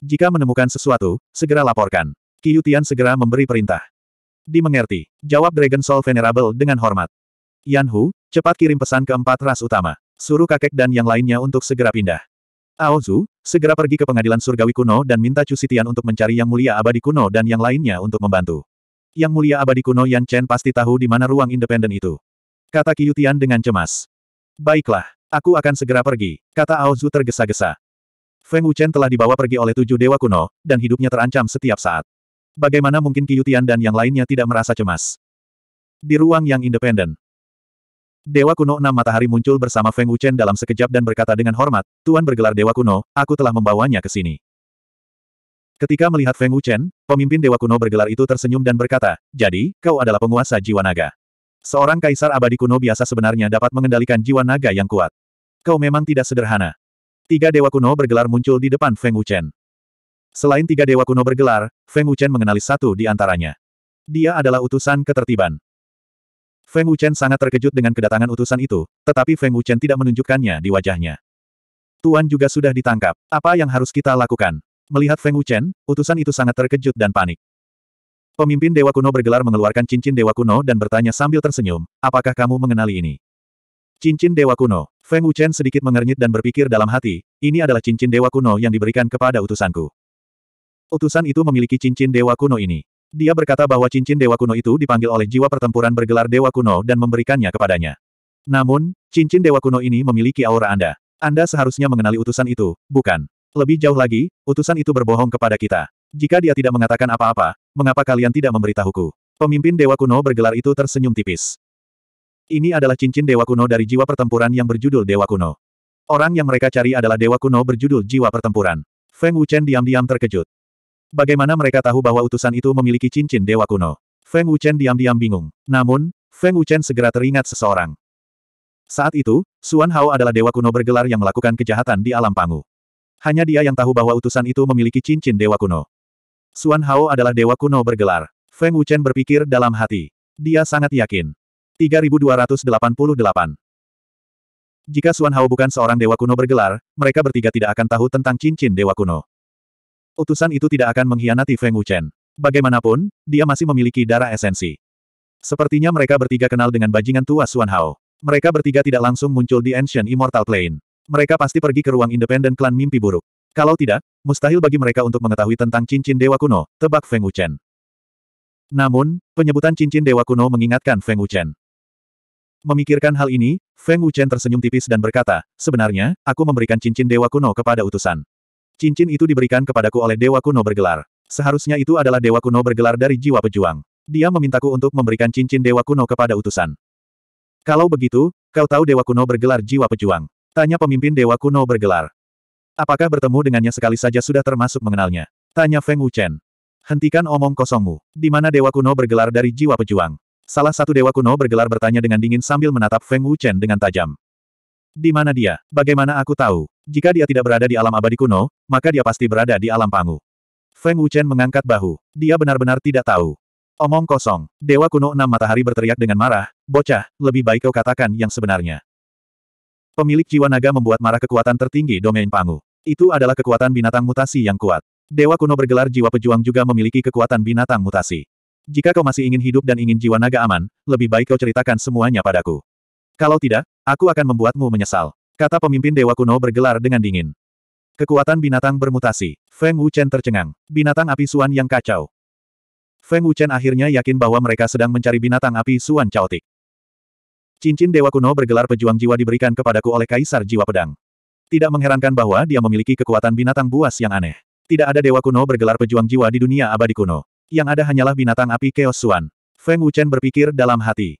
A: Jika menemukan sesuatu, segera laporkan. Kiyutian segera memberi perintah. Dimengerti, jawab Dragon Soul Venerable dengan hormat. Yan Hu, cepat kirim pesan ke empat ras utama. Suruh kakek dan yang lainnya untuk segera pindah. Aozu, segera pergi ke pengadilan surgawi kuno dan minta Chu Sitian untuk mencari Yang Mulia Abadi Kuno dan yang lainnya untuk membantu. Yang Mulia Abadi Kuno Yan Chen pasti tahu di mana ruang independen itu. Kata Qiutian dengan cemas. Baiklah, aku akan segera pergi, kata Aozu tergesa-gesa. Feng Wuchen telah dibawa pergi oleh tujuh dewa kuno, dan hidupnya terancam setiap saat. Bagaimana mungkin Qiutian dan yang lainnya tidak merasa cemas? Di ruang yang independen, Dewa kuno enam matahari muncul bersama Feng Wuchen dalam sekejap dan berkata dengan hormat, Tuan bergelar Dewa kuno, aku telah membawanya ke sini. Ketika melihat Feng Wuchen, pemimpin Dewa kuno bergelar itu tersenyum dan berkata, jadi, kau adalah penguasa jiwa naga. Seorang kaisar abadi kuno biasa sebenarnya dapat mengendalikan jiwa naga yang kuat. Kau memang tidak sederhana. Tiga dewa kuno bergelar muncul di depan Feng Wuchen. Selain tiga dewa kuno bergelar, Feng Wuchen mengenali satu di antaranya. Dia adalah utusan ketertiban. Feng Wuchen sangat terkejut dengan kedatangan utusan itu, tetapi Feng Wuchen tidak menunjukkannya di wajahnya. Tuan juga sudah ditangkap. Apa yang harus kita lakukan? Melihat Feng Wuchen, utusan itu sangat terkejut dan panik. Pemimpin Dewa Kuno bergelar mengeluarkan cincin Dewa Kuno dan bertanya sambil tersenyum, apakah kamu mengenali ini? Cincin Dewa Kuno. Feng Wuchen sedikit mengernyit dan berpikir dalam hati, ini adalah cincin Dewa Kuno yang diberikan kepada utusanku. Utusan itu memiliki cincin Dewa Kuno ini. Dia berkata bahwa cincin Dewa Kuno itu dipanggil oleh jiwa pertempuran bergelar Dewa Kuno dan memberikannya kepadanya. Namun, cincin Dewa Kuno ini memiliki aura Anda. Anda seharusnya mengenali utusan itu, bukan? Lebih jauh lagi, utusan itu berbohong kepada kita. Jika dia tidak mengatakan apa-apa, mengapa kalian tidak memberitahuku? Pemimpin Dewa Kuno bergelar itu tersenyum tipis. Ini adalah cincin Dewa Kuno dari jiwa pertempuran yang berjudul Dewa Kuno. Orang yang mereka cari adalah Dewa Kuno berjudul jiwa pertempuran. Feng Wuchen diam-diam terkejut. Bagaimana mereka tahu bahwa utusan itu memiliki cincin dewa kuno? Feng Wuchen diam-diam bingung. Namun, Feng Wuchen segera teringat seseorang. Saat itu, Suan Hao adalah dewa kuno bergelar yang melakukan kejahatan di alam pangu. Hanya dia yang tahu bahwa utusan itu memiliki cincin dewa kuno. Suan Hao adalah dewa kuno bergelar. Feng Wuchen berpikir dalam hati. Dia sangat yakin. 3288 Jika Suan Hao bukan seorang dewa kuno bergelar, mereka bertiga tidak akan tahu tentang cincin dewa kuno. Utusan itu tidak akan mengkhianati Feng Wuchen. Bagaimanapun, dia masih memiliki darah esensi. Sepertinya mereka bertiga kenal dengan bajingan tua Xuan Hao. Mereka bertiga tidak langsung muncul di Ancient Immortal Plane. Mereka pasti pergi ke ruang independen klan mimpi buruk. Kalau tidak, mustahil bagi mereka untuk mengetahui tentang cincin dewa kuno, tebak Feng Wuchen. Namun, penyebutan cincin dewa kuno mengingatkan Feng Wuchen. Memikirkan hal ini, Feng Wuchen tersenyum tipis dan berkata, sebenarnya, aku memberikan cincin dewa kuno kepada utusan. Cincin itu diberikan kepadaku oleh Dewa Kuno bergelar. Seharusnya itu adalah Dewa Kuno bergelar dari jiwa pejuang. Dia memintaku untuk memberikan cincin Dewa Kuno kepada utusan. Kalau begitu, kau tahu Dewa Kuno bergelar jiwa pejuang. Tanya pemimpin Dewa Kuno bergelar. Apakah bertemu dengannya sekali saja sudah termasuk mengenalnya? Tanya Feng Wuchen. Hentikan omong kosongmu. Di mana Dewa Kuno bergelar dari jiwa pejuang? Salah satu Dewa Kuno bergelar bertanya dengan dingin sambil menatap Feng Wuchen dengan tajam. Di mana dia? Bagaimana aku tahu? Jika dia tidak berada di alam abadi kuno, maka dia pasti berada di alam pangu. Feng Wuchen mengangkat bahu. Dia benar-benar tidak tahu. Omong kosong. Dewa kuno enam matahari berteriak dengan marah, bocah, lebih baik kau katakan yang sebenarnya. Pemilik jiwa naga membuat marah kekuatan tertinggi domain pangu. Itu adalah kekuatan binatang mutasi yang kuat. Dewa kuno bergelar jiwa pejuang juga memiliki kekuatan binatang mutasi. Jika kau masih ingin hidup dan ingin jiwa naga aman, lebih baik kau ceritakan semuanya padaku. Kalau tidak, aku akan membuatmu menyesal. Kata pemimpin Dewa Kuno bergelar dengan dingin. Kekuatan binatang bermutasi. Feng Wuchen tercengang. Binatang api suan yang kacau. Feng Wuchen akhirnya yakin bahwa mereka sedang mencari binatang api suan caotik. Cincin Dewa Kuno bergelar pejuang jiwa diberikan kepadaku oleh Kaisar Jiwa Pedang. Tidak mengherankan bahwa dia memiliki kekuatan binatang buas yang aneh. Tidak ada Dewa Kuno bergelar pejuang jiwa di dunia abadi kuno. Yang ada hanyalah binatang api keosuan. Feng Wuchen berpikir dalam hati.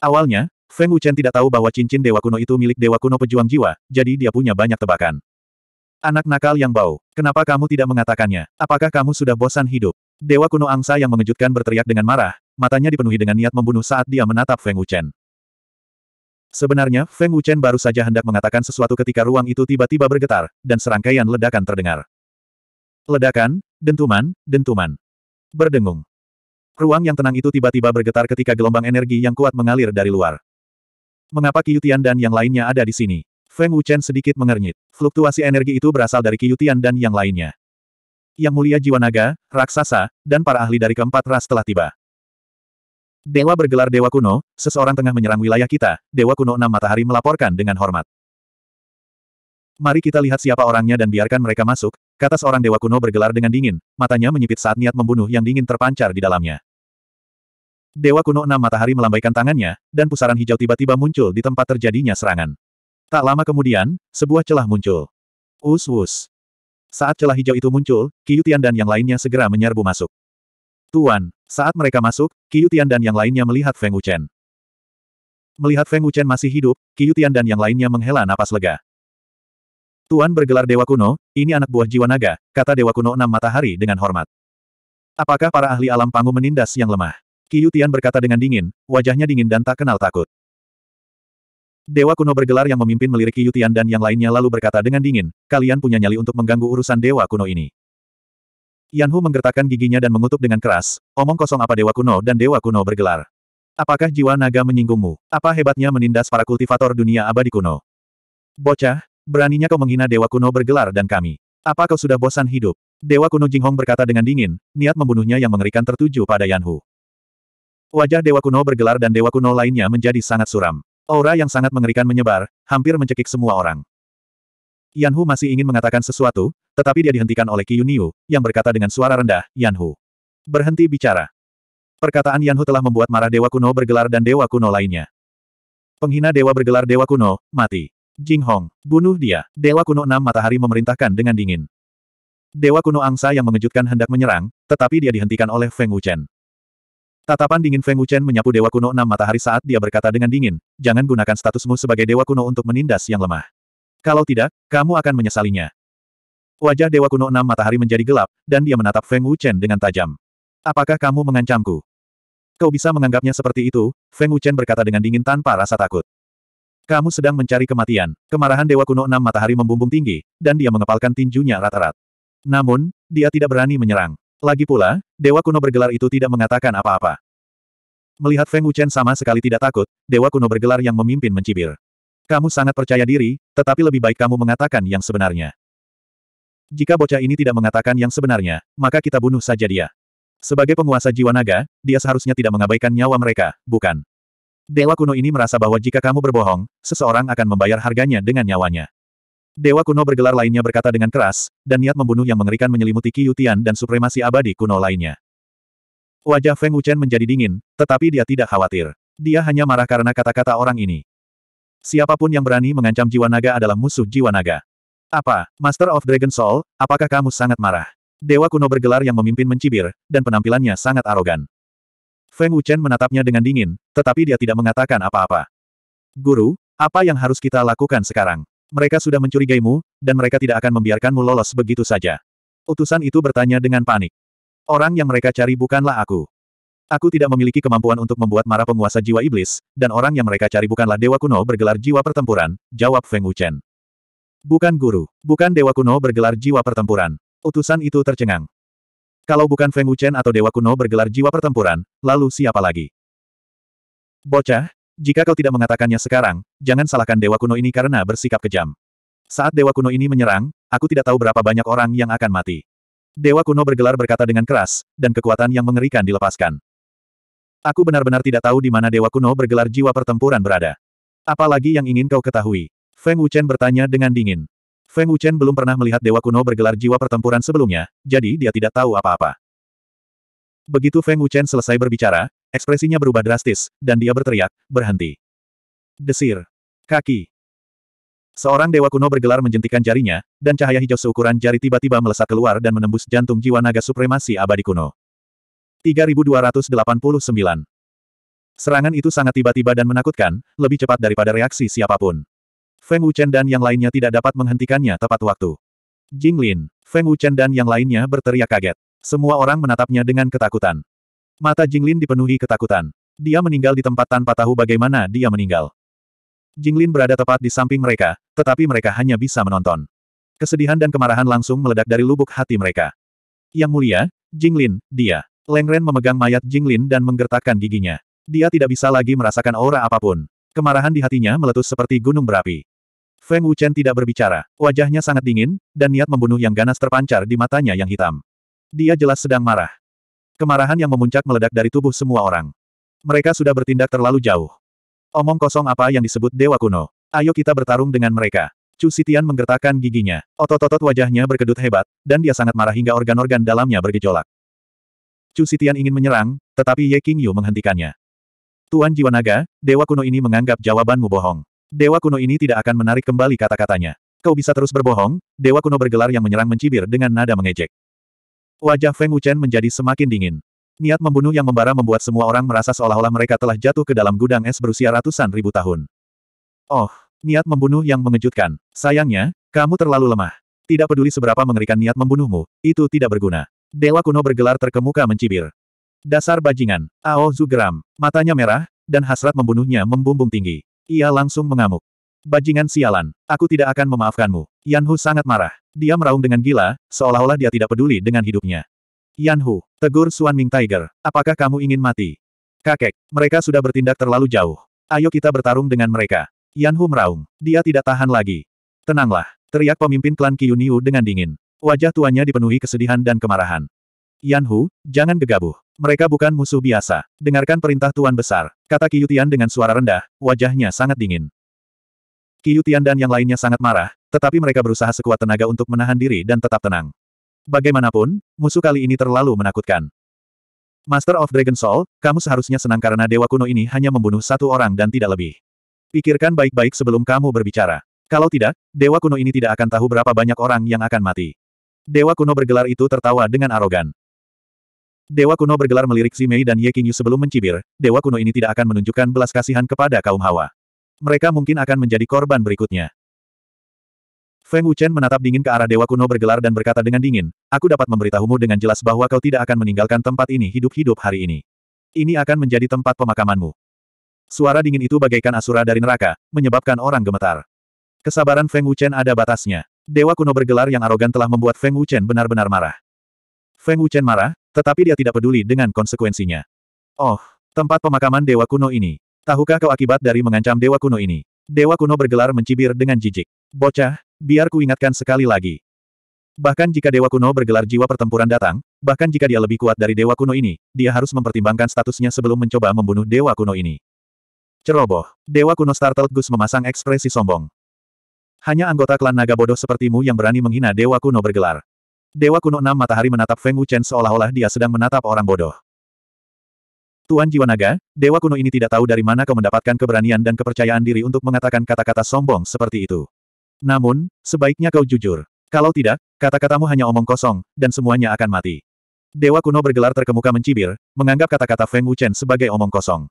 A: Awalnya, Feng Wuchen tidak tahu bahwa cincin dewa kuno itu milik dewa kuno pejuang jiwa, jadi dia punya banyak tebakan. Anak nakal yang bau, kenapa kamu tidak mengatakannya? Apakah kamu sudah bosan hidup? Dewa kuno angsa yang mengejutkan berteriak dengan marah, matanya dipenuhi dengan niat membunuh saat dia menatap Feng Wuchen. Sebenarnya, Feng Wuchen baru saja hendak mengatakan sesuatu ketika ruang itu tiba-tiba bergetar, dan serangkaian ledakan terdengar. Ledakan, dentuman, dentuman. Berdengung. Ruang yang tenang itu tiba-tiba bergetar ketika gelombang energi yang kuat mengalir dari luar. Mengapa Qiyutian dan yang lainnya ada di sini? Feng Wuchen sedikit mengernyit. Fluktuasi energi itu berasal dari Qiyutian dan yang lainnya. Yang mulia jiwa naga, raksasa, dan para ahli dari keempat ras telah tiba. Dewa bergelar Dewa Kuno, seseorang tengah menyerang wilayah kita, Dewa Kuno Enam Matahari melaporkan dengan hormat. Mari kita lihat siapa orangnya dan biarkan mereka masuk, kata seorang dewa kuno bergelar dengan dingin, matanya menyipit saat niat membunuh yang dingin terpancar di dalamnya. Dewa kuno enam matahari melambaikan tangannya, dan pusaran hijau tiba-tiba muncul di tempat terjadinya serangan. Tak lama kemudian, sebuah celah muncul. Us-us. Saat celah hijau itu muncul, Qiutian dan yang lainnya segera menyerbu masuk. Tuan, saat mereka masuk, Qiutian dan yang lainnya melihat Feng Wuchen. Melihat Feng Wuchen masih hidup, Qiutian dan yang lainnya menghela napas lega. Tuan bergelar Dewa Kuno, ini anak buah jiwa naga, kata Dewa Kuno Enam Matahari dengan hormat. Apakah para ahli alam panggung menindas yang lemah? Ki Yutian berkata dengan dingin, wajahnya dingin dan tak kenal takut. Dewa kuno bergelar yang memimpin melirik Ki Yutian dan yang lainnya lalu berkata dengan dingin, kalian punya nyali untuk mengganggu urusan dewa kuno ini. Yan Hu menggertakkan giginya dan mengutuk dengan keras, omong kosong apa dewa kuno dan dewa kuno bergelar. Apakah jiwa naga menyinggungmu? Apa hebatnya menindas para kultivator dunia abadi kuno? Bocah, beraninya kau menghina dewa kuno bergelar dan kami. Apa kau sudah bosan hidup? Dewa kuno Jinghong berkata dengan dingin, niat membunuhnya yang mengerikan tertuju pada Yan Hu. Wajah dewa kuno bergelar dan dewa kuno lainnya menjadi sangat suram. Aura yang sangat mengerikan menyebar, hampir mencekik semua orang. Yan Hu masih ingin mengatakan sesuatu, tetapi dia dihentikan oleh Yuniu, yang berkata dengan suara rendah, Yan Hu, Berhenti bicara. Perkataan Yan Hu telah membuat marah dewa kuno bergelar dan dewa kuno lainnya. Penghina dewa bergelar dewa kuno, mati. Jing Hong, bunuh dia. Dewa kuno enam matahari memerintahkan dengan dingin. Dewa kuno angsa yang mengejutkan hendak menyerang, tetapi dia dihentikan oleh Feng Wuchen. Tatapan dingin Feng Wuchen menyapu Dewa Kuno enam matahari saat dia berkata dengan dingin, jangan gunakan statusmu sebagai Dewa Kuno untuk menindas yang lemah. Kalau tidak, kamu akan menyesalinya. Wajah Dewa Kuno enam matahari menjadi gelap, dan dia menatap Feng Wuchen dengan tajam. Apakah kamu mengancamku? Kau bisa menganggapnya seperti itu, Feng Wuchen berkata dengan dingin tanpa rasa takut. Kamu sedang mencari kematian. Kemarahan Dewa Kuno Enam Matahari membumbung tinggi, dan dia mengepalkan tinjunya rata-rat. Namun, dia tidak berani menyerang. Lagi pula, Dewa kuno bergelar itu tidak mengatakan apa-apa. Melihat Feng Wuchen sama sekali tidak takut, Dewa kuno bergelar yang memimpin mencibir. Kamu sangat percaya diri, tetapi lebih baik kamu mengatakan yang sebenarnya. Jika bocah ini tidak mengatakan yang sebenarnya, maka kita bunuh saja dia. Sebagai penguasa jiwa naga, dia seharusnya tidak mengabaikan nyawa mereka, bukan? Dewa kuno ini merasa bahwa jika kamu berbohong, seseorang akan membayar harganya dengan nyawanya. Dewa kuno bergelar lainnya berkata dengan keras, dan niat membunuh yang mengerikan menyelimuti Qiutian Yutian dan supremasi abadi kuno lainnya. Wajah Feng Wuchen menjadi dingin, tetapi dia tidak khawatir. Dia hanya marah karena kata-kata orang ini. Siapapun yang berani mengancam jiwa naga adalah musuh jiwa naga. Apa, Master of Dragon Soul, apakah kamu sangat marah? Dewa kuno bergelar yang memimpin mencibir, dan penampilannya sangat arogan. Feng Wuchen menatapnya dengan dingin, tetapi dia tidak mengatakan apa-apa. Guru, apa yang harus kita lakukan sekarang? Mereka sudah mencurigaimu, dan mereka tidak akan membiarkanmu lolos begitu saja. Utusan itu bertanya dengan panik. Orang yang mereka cari bukanlah aku. Aku tidak memiliki kemampuan untuk membuat marah penguasa jiwa iblis, dan orang yang mereka cari bukanlah dewa kuno bergelar jiwa pertempuran, jawab Feng Wuchen. Bukan guru, bukan dewa kuno bergelar jiwa pertempuran. Utusan itu tercengang. Kalau bukan Feng Wuchen atau dewa kuno bergelar jiwa pertempuran, lalu siapa lagi? Bocah, jika kau tidak mengatakannya sekarang, jangan salahkan Dewa Kuno ini karena bersikap kejam. Saat Dewa Kuno ini menyerang, aku tidak tahu berapa banyak orang yang akan mati. Dewa Kuno bergelar berkata dengan keras, dan kekuatan yang mengerikan dilepaskan. Aku benar-benar tidak tahu di mana Dewa Kuno bergelar jiwa pertempuran berada. Apalagi yang ingin kau ketahui? Feng Wuchen bertanya dengan dingin. Feng Wuchen belum pernah melihat Dewa Kuno bergelar jiwa pertempuran sebelumnya, jadi dia tidak tahu apa-apa. Begitu Feng Wuchen selesai berbicara, Ekspresinya berubah drastis, dan dia berteriak, berhenti. Desir. Kaki. Seorang dewa kuno bergelar menjentikan jarinya, dan cahaya hijau seukuran jari tiba-tiba melesat keluar dan menembus jantung jiwa naga supremasi abadi kuno. 3289 Serangan itu sangat tiba-tiba dan menakutkan, lebih cepat daripada reaksi siapapun. Feng Wuchen dan yang lainnya tidak dapat menghentikannya tepat waktu. Jinglin, Feng Wuchen dan yang lainnya berteriak kaget. Semua orang menatapnya dengan ketakutan. Mata Jinglin dipenuhi ketakutan. Dia meninggal di tempat tanpa tahu bagaimana dia meninggal. Jinglin berada tepat di samping mereka, tetapi mereka hanya bisa menonton. Kesedihan dan kemarahan langsung meledak dari lubuk hati mereka. Yang mulia, Jinglin, dia. Lengren memegang mayat Jinglin dan menggertakkan giginya. Dia tidak bisa lagi merasakan aura apapun. Kemarahan di hatinya meletus seperti gunung berapi. Feng Wuchen tidak berbicara. Wajahnya sangat dingin, dan niat membunuh yang ganas terpancar di matanya yang hitam. Dia jelas sedang marah. Kemarahan yang memuncak meledak dari tubuh semua orang. Mereka sudah bertindak terlalu jauh. Omong kosong apa yang disebut Dewa Kuno. Ayo kita bertarung dengan mereka. Chu Sitian menggertakkan giginya. Otot-otot wajahnya berkedut hebat, dan dia sangat marah hingga organ-organ dalamnya bergejolak. Chu Sitian ingin menyerang, tetapi Ye King Yu menghentikannya. Tuan Jiwa Naga, Dewa Kuno ini menganggap jawabanmu bohong. Dewa Kuno ini tidak akan menarik kembali kata-katanya. Kau bisa terus berbohong, Dewa Kuno bergelar yang menyerang mencibir dengan nada mengejek. Wajah Feng Wuchen menjadi semakin dingin. Niat membunuh yang membara membuat semua orang merasa seolah-olah mereka telah jatuh ke dalam gudang es berusia ratusan ribu tahun. Oh, niat membunuh yang mengejutkan. Sayangnya, kamu terlalu lemah. Tidak peduli seberapa mengerikan niat membunuhmu, itu tidak berguna. Dewa kuno bergelar terkemuka mencibir. Dasar bajingan, Ao Zugram, matanya merah, dan hasrat membunuhnya membumbung tinggi. Ia langsung mengamuk. Bajingan sialan, aku tidak akan memaafkanmu. Yan Hu sangat marah. Dia meraung dengan gila, seolah-olah dia tidak peduli dengan hidupnya. Yan Hu, tegur Suan Ming Tiger, apakah kamu ingin mati? Kakek, mereka sudah bertindak terlalu jauh. Ayo kita bertarung dengan mereka. Yan Hu meraung. Dia tidak tahan lagi. Tenanglah, teriak pemimpin klan Quniu dengan dingin. Wajah tuannya dipenuhi kesedihan dan kemarahan. Yan Hu, jangan gegabah. Mereka bukan musuh biasa. Dengarkan perintah Tuan Besar, kata Qiyutian dengan suara rendah, wajahnya sangat dingin. Qiu Tian dan yang lainnya sangat marah, tetapi mereka berusaha sekuat tenaga untuk menahan diri dan tetap tenang. Bagaimanapun, musuh kali ini terlalu menakutkan. Master of Dragon Soul, kamu seharusnya senang karena dewa kuno ini hanya membunuh satu orang dan tidak lebih. Pikirkan baik-baik sebelum kamu berbicara. Kalau tidak, dewa kuno ini tidak akan tahu berapa banyak orang yang akan mati. Dewa kuno bergelar itu tertawa dengan arogan. Dewa kuno bergelar melirik Zimei dan Ye Qingyu sebelum mencibir, Dewa kuno ini tidak akan menunjukkan belas kasihan kepada kaum Hawa. Mereka mungkin akan menjadi korban berikutnya. Feng Wuchen menatap dingin ke arah dewa kuno bergelar dan berkata dengan dingin, aku dapat memberitahumu dengan jelas bahwa kau tidak akan meninggalkan tempat ini hidup-hidup hari ini. Ini akan menjadi tempat pemakamanmu. Suara dingin itu bagaikan asura dari neraka, menyebabkan orang gemetar. Kesabaran Feng Wuchen ada batasnya. Dewa kuno bergelar yang arogan telah membuat Feng Wuchen benar-benar marah. Feng Wuchen marah, tetapi dia tidak peduli dengan konsekuensinya. Oh, tempat pemakaman dewa kuno ini. Tahukah kau akibat dari mengancam dewa kuno ini? Dewa kuno bergelar mencibir dengan jijik. Bocah, biar kuingatkan sekali lagi. Bahkan jika dewa kuno bergelar jiwa pertempuran datang, bahkan jika dia lebih kuat dari dewa kuno ini, dia harus mempertimbangkan statusnya sebelum mencoba membunuh dewa kuno ini. Ceroboh, dewa kuno Startled Gus memasang ekspresi sombong. Hanya anggota klan naga bodoh sepertimu yang berani menghina dewa kuno bergelar. Dewa kuno enam matahari menatap Feng Wuchen seolah-olah dia sedang menatap orang bodoh. Tuan Jiwanaga, dewa kuno ini tidak tahu dari mana kau mendapatkan keberanian dan kepercayaan diri untuk mengatakan kata-kata sombong seperti itu. Namun, sebaiknya kau jujur. Kalau tidak, kata-katamu hanya omong kosong, dan semuanya akan mati. Dewa kuno bergelar terkemuka mencibir, menganggap kata-kata Feng Wuchen sebagai omong kosong.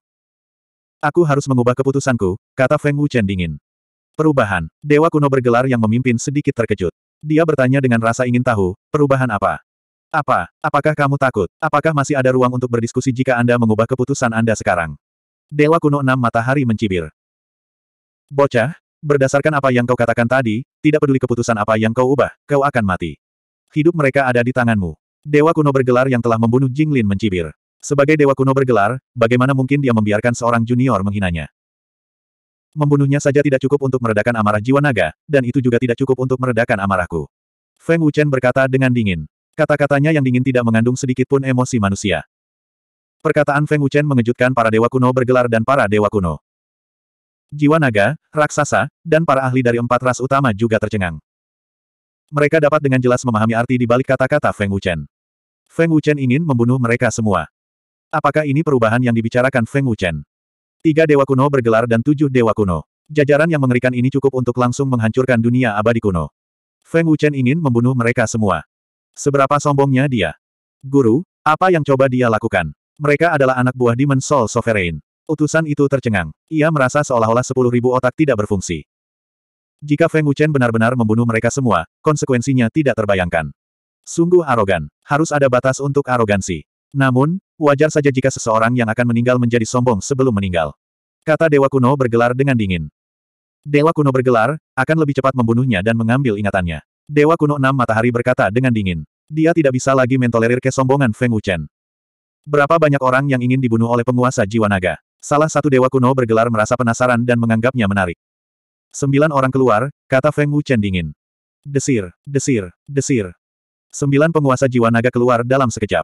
A: Aku harus mengubah keputusanku, kata Feng Wuchen dingin. Perubahan. Dewa kuno bergelar yang memimpin sedikit terkejut. Dia bertanya dengan rasa ingin tahu, perubahan apa? Apa? Apakah kamu takut? Apakah masih ada ruang untuk berdiskusi jika Anda mengubah keputusan Anda sekarang? Dewa kuno enam matahari mencibir. Bocah, berdasarkan apa yang kau katakan tadi, tidak peduli keputusan apa yang kau ubah, kau akan mati. Hidup mereka ada di tanganmu. Dewa kuno bergelar yang telah membunuh Jinglin mencibir. Sebagai dewa kuno bergelar, bagaimana mungkin dia membiarkan seorang junior menghinanya? Membunuhnya saja tidak cukup untuk meredakan amarah jiwa naga, dan itu juga tidak cukup untuk meredakan amarahku. Feng Wuchen berkata dengan dingin. Kata-katanya yang dingin tidak mengandung sedikit pun emosi manusia. Perkataan Feng Wuchen mengejutkan para dewa kuno bergelar dan para dewa kuno. Jiwa naga, raksasa, dan para ahli dari empat ras utama juga tercengang. Mereka dapat dengan jelas memahami arti di balik kata-kata Feng Wuchen. Feng Wuchen ingin membunuh mereka semua. Apakah ini perubahan yang dibicarakan Feng Wuchen? Tiga dewa kuno bergelar dan tujuh dewa kuno. Jajaran yang mengerikan ini cukup untuk langsung menghancurkan dunia abadi kuno. Feng Wuchen ingin membunuh mereka semua. Seberapa sombongnya dia. Guru, apa yang coba dia lakukan? Mereka adalah anak buah Demon Soul Sovereign. Utusan itu tercengang. Ia merasa seolah-olah sepuluh ribu otak tidak berfungsi. Jika Feng Wuchen benar-benar membunuh mereka semua, konsekuensinya tidak terbayangkan. Sungguh arogan. Harus ada batas untuk arogansi. Namun, wajar saja jika seseorang yang akan meninggal menjadi sombong sebelum meninggal. Kata Dewa Kuno bergelar dengan dingin. Dewa Kuno bergelar, akan lebih cepat membunuhnya dan mengambil ingatannya. Dewa kuno enam matahari berkata dengan dingin. Dia tidak bisa lagi mentolerir kesombongan Feng Wuchen. Berapa banyak orang yang ingin dibunuh oleh penguasa jiwa naga? Salah satu dewa kuno bergelar merasa penasaran dan menganggapnya menarik. Sembilan orang keluar, kata Feng Wuchen dingin. Desir, desir, desir. Sembilan penguasa jiwa naga keluar dalam sekejap.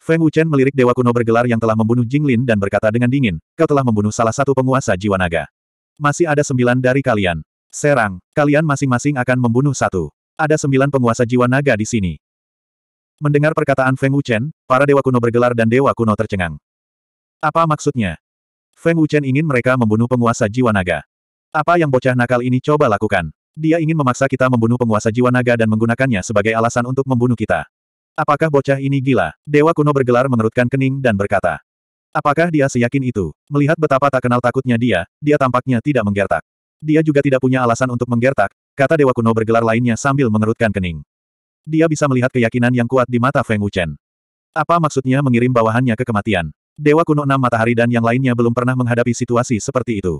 A: Feng Wuchen melirik dewa kuno bergelar yang telah membunuh Jinglin dan berkata dengan dingin, kau telah membunuh salah satu penguasa jiwa naga. Masih ada sembilan dari kalian. Serang, kalian masing-masing akan membunuh satu. Ada sembilan penguasa jiwa naga di sini. Mendengar perkataan Feng Wuchen, para dewa kuno bergelar dan dewa kuno tercengang. Apa maksudnya? Feng Wuchen ingin mereka membunuh penguasa jiwa naga. Apa yang bocah nakal ini coba lakukan? Dia ingin memaksa kita membunuh penguasa jiwa naga dan menggunakannya sebagai alasan untuk membunuh kita. Apakah bocah ini gila? Dewa kuno bergelar mengerutkan kening dan berkata. Apakah dia seyakin itu? Melihat betapa tak kenal takutnya dia, dia tampaknya tidak menggertak. Dia juga tidak punya alasan untuk menggertak, kata Dewa Kuno bergelar lainnya sambil mengerutkan kening. Dia bisa melihat keyakinan yang kuat di mata Feng Wuchen. Apa maksudnya mengirim bawahannya ke kematian? Dewa Kuno Enam Matahari dan yang lainnya belum pernah menghadapi situasi seperti itu.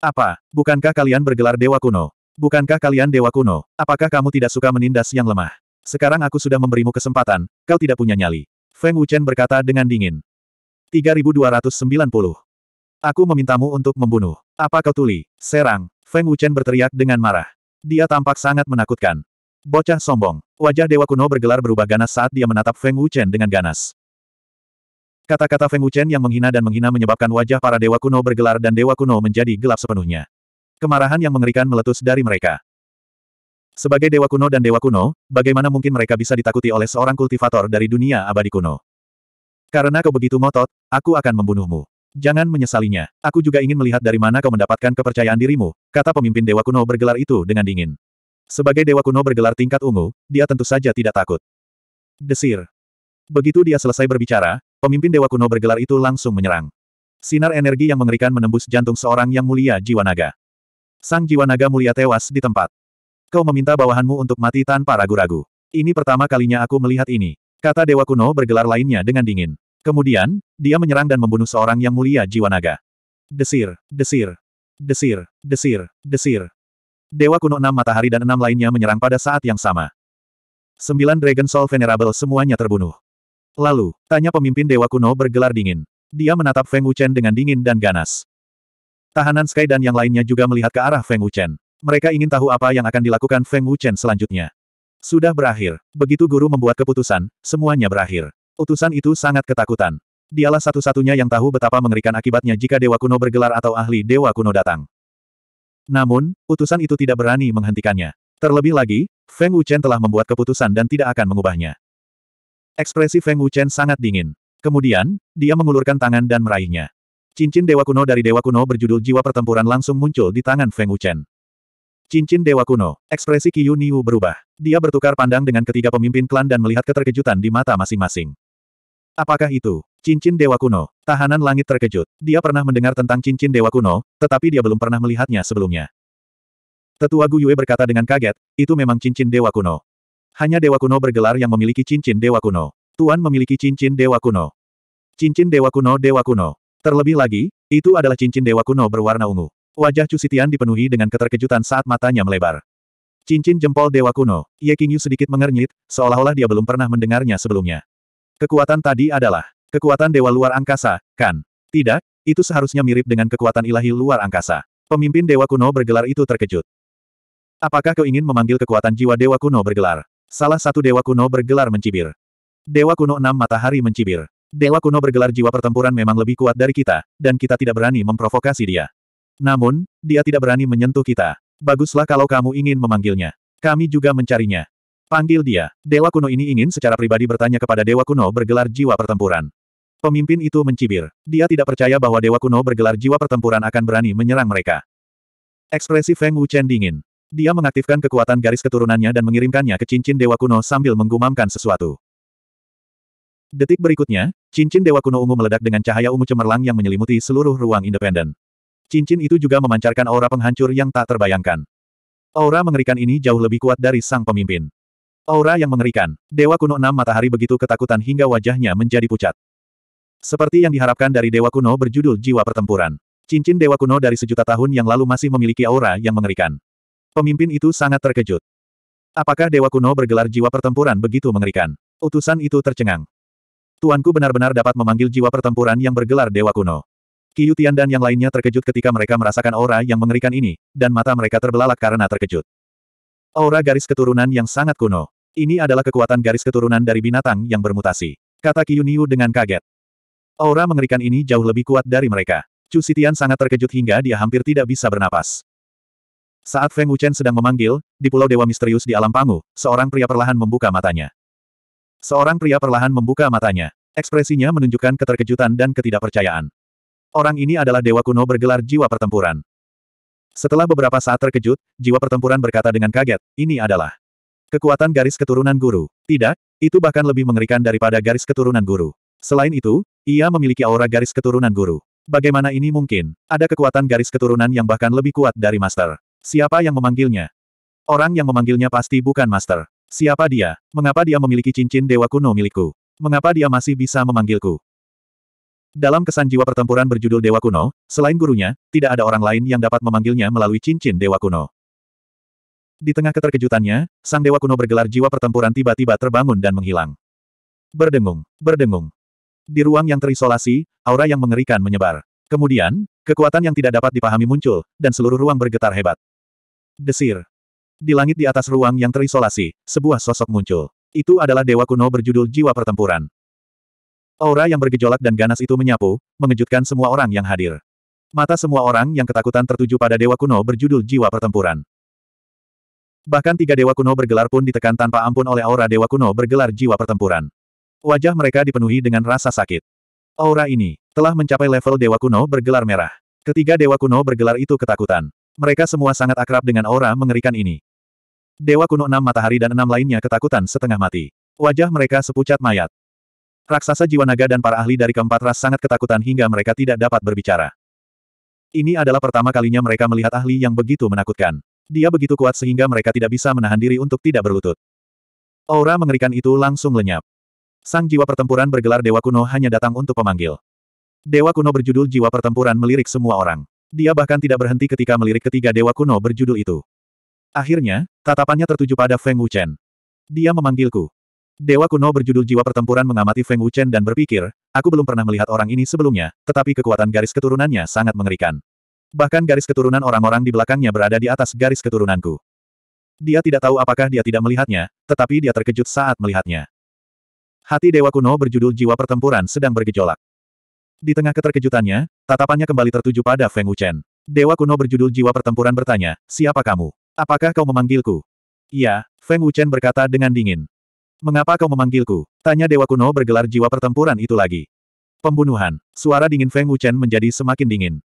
A: Apa, bukankah kalian bergelar Dewa Kuno? Bukankah kalian Dewa Kuno? Apakah kamu tidak suka menindas yang lemah? Sekarang aku sudah memberimu kesempatan, kau tidak punya nyali. Feng Wuchen berkata dengan dingin. 3290 Aku memintamu untuk membunuh. Apa kau tuli? Serang. Feng Wuchen berteriak dengan marah. Dia tampak sangat menakutkan. Bocah sombong. Wajah Dewa Kuno bergelar berubah ganas saat dia menatap Feng Wuchen dengan ganas. Kata-kata Feng Wuchen yang menghina dan menghina menyebabkan wajah para Dewa Kuno bergelar dan Dewa Kuno menjadi gelap sepenuhnya. Kemarahan yang mengerikan meletus dari mereka. Sebagai Dewa Kuno dan Dewa Kuno, bagaimana mungkin mereka bisa ditakuti oleh seorang kultivator dari dunia abadi kuno? Karena kau begitu ngotot, aku akan membunuhmu. Jangan menyesalinya. Aku juga ingin melihat dari mana kau mendapatkan kepercayaan dirimu, kata pemimpin Dewa Kuno bergelar itu dengan dingin. Sebagai Dewa Kuno bergelar tingkat ungu, dia tentu saja tidak takut. Desir. Begitu dia selesai berbicara, pemimpin Dewa Kuno bergelar itu langsung menyerang. Sinar energi yang mengerikan menembus jantung seorang yang mulia jiwa naga. Sang jiwa naga mulia tewas di tempat. Kau meminta bawahanmu untuk mati tanpa ragu-ragu. Ini pertama kalinya aku melihat ini. Kata Dewa Kuno bergelar lainnya dengan dingin. Kemudian, dia menyerang dan membunuh seorang yang mulia jiwa naga. Desir, desir, desir, desir, desir. Dewa kuno enam matahari dan enam lainnya menyerang pada saat yang sama. Sembilan Dragon Soul Venerable semuanya terbunuh. Lalu, tanya pemimpin Dewa kuno bergelar dingin. Dia menatap Feng Wuchen dengan dingin dan ganas. Tahanan Sky dan yang lainnya juga melihat ke arah Feng Wuchen. Mereka ingin tahu apa yang akan dilakukan Feng Wuchen selanjutnya. Sudah berakhir. Begitu guru membuat keputusan, semuanya berakhir. Utusan itu sangat ketakutan. Dialah satu-satunya yang tahu betapa mengerikan akibatnya jika Dewa Kuno bergelar atau ahli Dewa Kuno datang. Namun, utusan itu tidak berani menghentikannya. Terlebih lagi, Feng Wuchen telah membuat keputusan dan tidak akan mengubahnya. Ekspresi Feng Wuchen sangat dingin. Kemudian, dia mengulurkan tangan dan meraihnya. Cincin Dewa Kuno dari Dewa Kuno berjudul Jiwa Pertempuran langsung muncul di tangan Feng Wuchen. Cincin Dewa Kuno, ekspresi Qiyu Niu berubah. Dia bertukar pandang dengan ketiga pemimpin klan dan melihat keterkejutan di mata masing-masing. Apakah itu? Cincin Dewa Kuno. Tahanan langit terkejut. Dia pernah mendengar tentang cincin Dewa Kuno, tetapi dia belum pernah melihatnya sebelumnya. Tetua Guyue berkata dengan kaget, itu memang cincin Dewa Kuno. Hanya Dewa Kuno bergelar yang memiliki cincin Dewa Kuno. Tuan memiliki cincin Dewa Kuno. Cincin Dewa Kuno Dewa Kuno. Terlebih lagi, itu adalah cincin Dewa Kuno berwarna ungu. Wajah Cusitian dipenuhi dengan keterkejutan saat matanya melebar. Cincin jempol Dewa Kuno. Ye Qingyu sedikit mengernyit, seolah-olah dia belum pernah mendengarnya sebelumnya. Kekuatan tadi adalah kekuatan dewa luar angkasa, kan? Tidak, itu seharusnya mirip dengan kekuatan ilahi luar angkasa. Pemimpin dewa kuno bergelar itu terkejut. Apakah kau ingin memanggil kekuatan jiwa dewa kuno bergelar? Salah satu dewa kuno bergelar mencibir. Dewa kuno enam matahari mencibir. Dewa kuno bergelar jiwa pertempuran memang lebih kuat dari kita, dan kita tidak berani memprovokasi dia. Namun, dia tidak berani menyentuh kita. Baguslah kalau kamu ingin memanggilnya. Kami juga mencarinya. Panggil dia. Dewa kuno ini ingin secara pribadi bertanya kepada Dewa kuno bergelar jiwa pertempuran. Pemimpin itu mencibir. Dia tidak percaya bahwa Dewa kuno bergelar jiwa pertempuran akan berani menyerang mereka. Ekspresi Feng Wuchen dingin. Dia mengaktifkan kekuatan garis keturunannya dan mengirimkannya ke cincin Dewa kuno sambil menggumamkan sesuatu. Detik berikutnya, cincin Dewa kuno ungu meledak dengan cahaya ungu cemerlang yang menyelimuti seluruh ruang independen. Cincin itu juga memancarkan aura penghancur yang tak terbayangkan. Aura mengerikan ini jauh lebih kuat dari sang pemimpin. Aura yang mengerikan. Dewa kuno enam matahari begitu ketakutan hingga wajahnya menjadi pucat. Seperti yang diharapkan dari Dewa kuno berjudul Jiwa Pertempuran. Cincin Dewa kuno dari sejuta tahun yang lalu masih memiliki aura yang mengerikan. Pemimpin itu sangat terkejut. Apakah Dewa kuno bergelar jiwa pertempuran begitu mengerikan? Utusan itu tercengang. Tuanku benar-benar dapat memanggil jiwa pertempuran yang bergelar Dewa kuno. Kiyutian dan yang lainnya terkejut ketika mereka merasakan aura yang mengerikan ini, dan mata mereka terbelalak karena terkejut. Aura garis keturunan yang sangat kuno. Ini adalah kekuatan garis keturunan dari binatang yang bermutasi. Kata Kiyuniu dengan kaget. Aura mengerikan ini jauh lebih kuat dari mereka. Chu Sitian sangat terkejut hingga dia hampir tidak bisa bernapas. Saat Feng Wuchen sedang memanggil, di Pulau Dewa Misterius di Alam Pangu, seorang pria perlahan membuka matanya. Seorang pria perlahan membuka matanya. Ekspresinya menunjukkan keterkejutan dan ketidakpercayaan. Orang ini adalah dewa kuno bergelar jiwa pertempuran. Setelah beberapa saat terkejut, jiwa pertempuran berkata dengan kaget, ini adalah Kekuatan garis keturunan guru. Tidak, itu bahkan lebih mengerikan daripada garis keturunan guru. Selain itu, ia memiliki aura garis keturunan guru. Bagaimana ini mungkin? Ada kekuatan garis keturunan yang bahkan lebih kuat dari Master. Siapa yang memanggilnya? Orang yang memanggilnya pasti bukan Master. Siapa dia? Mengapa dia memiliki cincin dewa kuno milikku? Mengapa dia masih bisa memanggilku? Dalam kesan jiwa pertempuran berjudul Dewa Kuno, selain gurunya, tidak ada orang lain yang dapat memanggilnya melalui cincin Dewa Kuno. Di tengah keterkejutannya, sang dewa kuno bergelar jiwa pertempuran tiba-tiba terbangun dan menghilang. Berdengung, berdengung. Di ruang yang terisolasi, aura yang mengerikan menyebar. Kemudian, kekuatan yang tidak dapat dipahami muncul, dan seluruh ruang bergetar hebat. Desir. Di langit di atas ruang yang terisolasi, sebuah sosok muncul. Itu adalah dewa kuno berjudul Jiwa Pertempuran. Aura yang bergejolak dan ganas itu menyapu, mengejutkan semua orang yang hadir. Mata semua orang yang ketakutan tertuju pada dewa kuno berjudul Jiwa Pertempuran. Bahkan tiga dewa kuno bergelar pun ditekan tanpa ampun oleh aura dewa kuno bergelar jiwa pertempuran. Wajah mereka dipenuhi dengan rasa sakit. Aura ini telah mencapai level dewa kuno bergelar merah. Ketiga dewa kuno bergelar itu ketakutan. Mereka semua sangat akrab dengan aura mengerikan ini. Dewa kuno enam matahari dan enam lainnya ketakutan setengah mati. Wajah mereka sepucat mayat. Raksasa jiwa naga dan para ahli dari keempat ras sangat ketakutan hingga mereka tidak dapat berbicara. Ini adalah pertama kalinya mereka melihat ahli yang begitu menakutkan. Dia begitu kuat sehingga mereka tidak bisa menahan diri untuk tidak berlutut. Aura mengerikan itu langsung lenyap. Sang jiwa pertempuran bergelar Dewa Kuno hanya datang untuk pemanggil. Dewa Kuno berjudul Jiwa Pertempuran melirik semua orang. Dia bahkan tidak berhenti ketika melirik ketiga Dewa Kuno berjudul itu. Akhirnya, tatapannya tertuju pada Feng Wuchen. Dia memanggilku. Dewa kuno berjudul Jiwa Pertempuran mengamati Feng Wuchen dan berpikir, aku belum pernah melihat orang ini sebelumnya, tetapi kekuatan garis keturunannya sangat mengerikan. Bahkan garis keturunan orang-orang di belakangnya berada di atas garis keturunanku. Dia tidak tahu apakah dia tidak melihatnya, tetapi dia terkejut saat melihatnya. Hati Dewa Kuno berjudul Jiwa Pertempuran sedang bergejolak. Di tengah keterkejutannya, tatapannya kembali tertuju pada Feng Wuchen. Dewa Kuno berjudul Jiwa Pertempuran bertanya, siapa kamu? Apakah kau memanggilku? Iya, Feng Wuchen berkata dengan dingin. Mengapa kau memanggilku? Tanya Dewa Kuno bergelar jiwa pertempuran itu lagi. Pembunuhan. Suara dingin Feng Wuchen menjadi semakin dingin.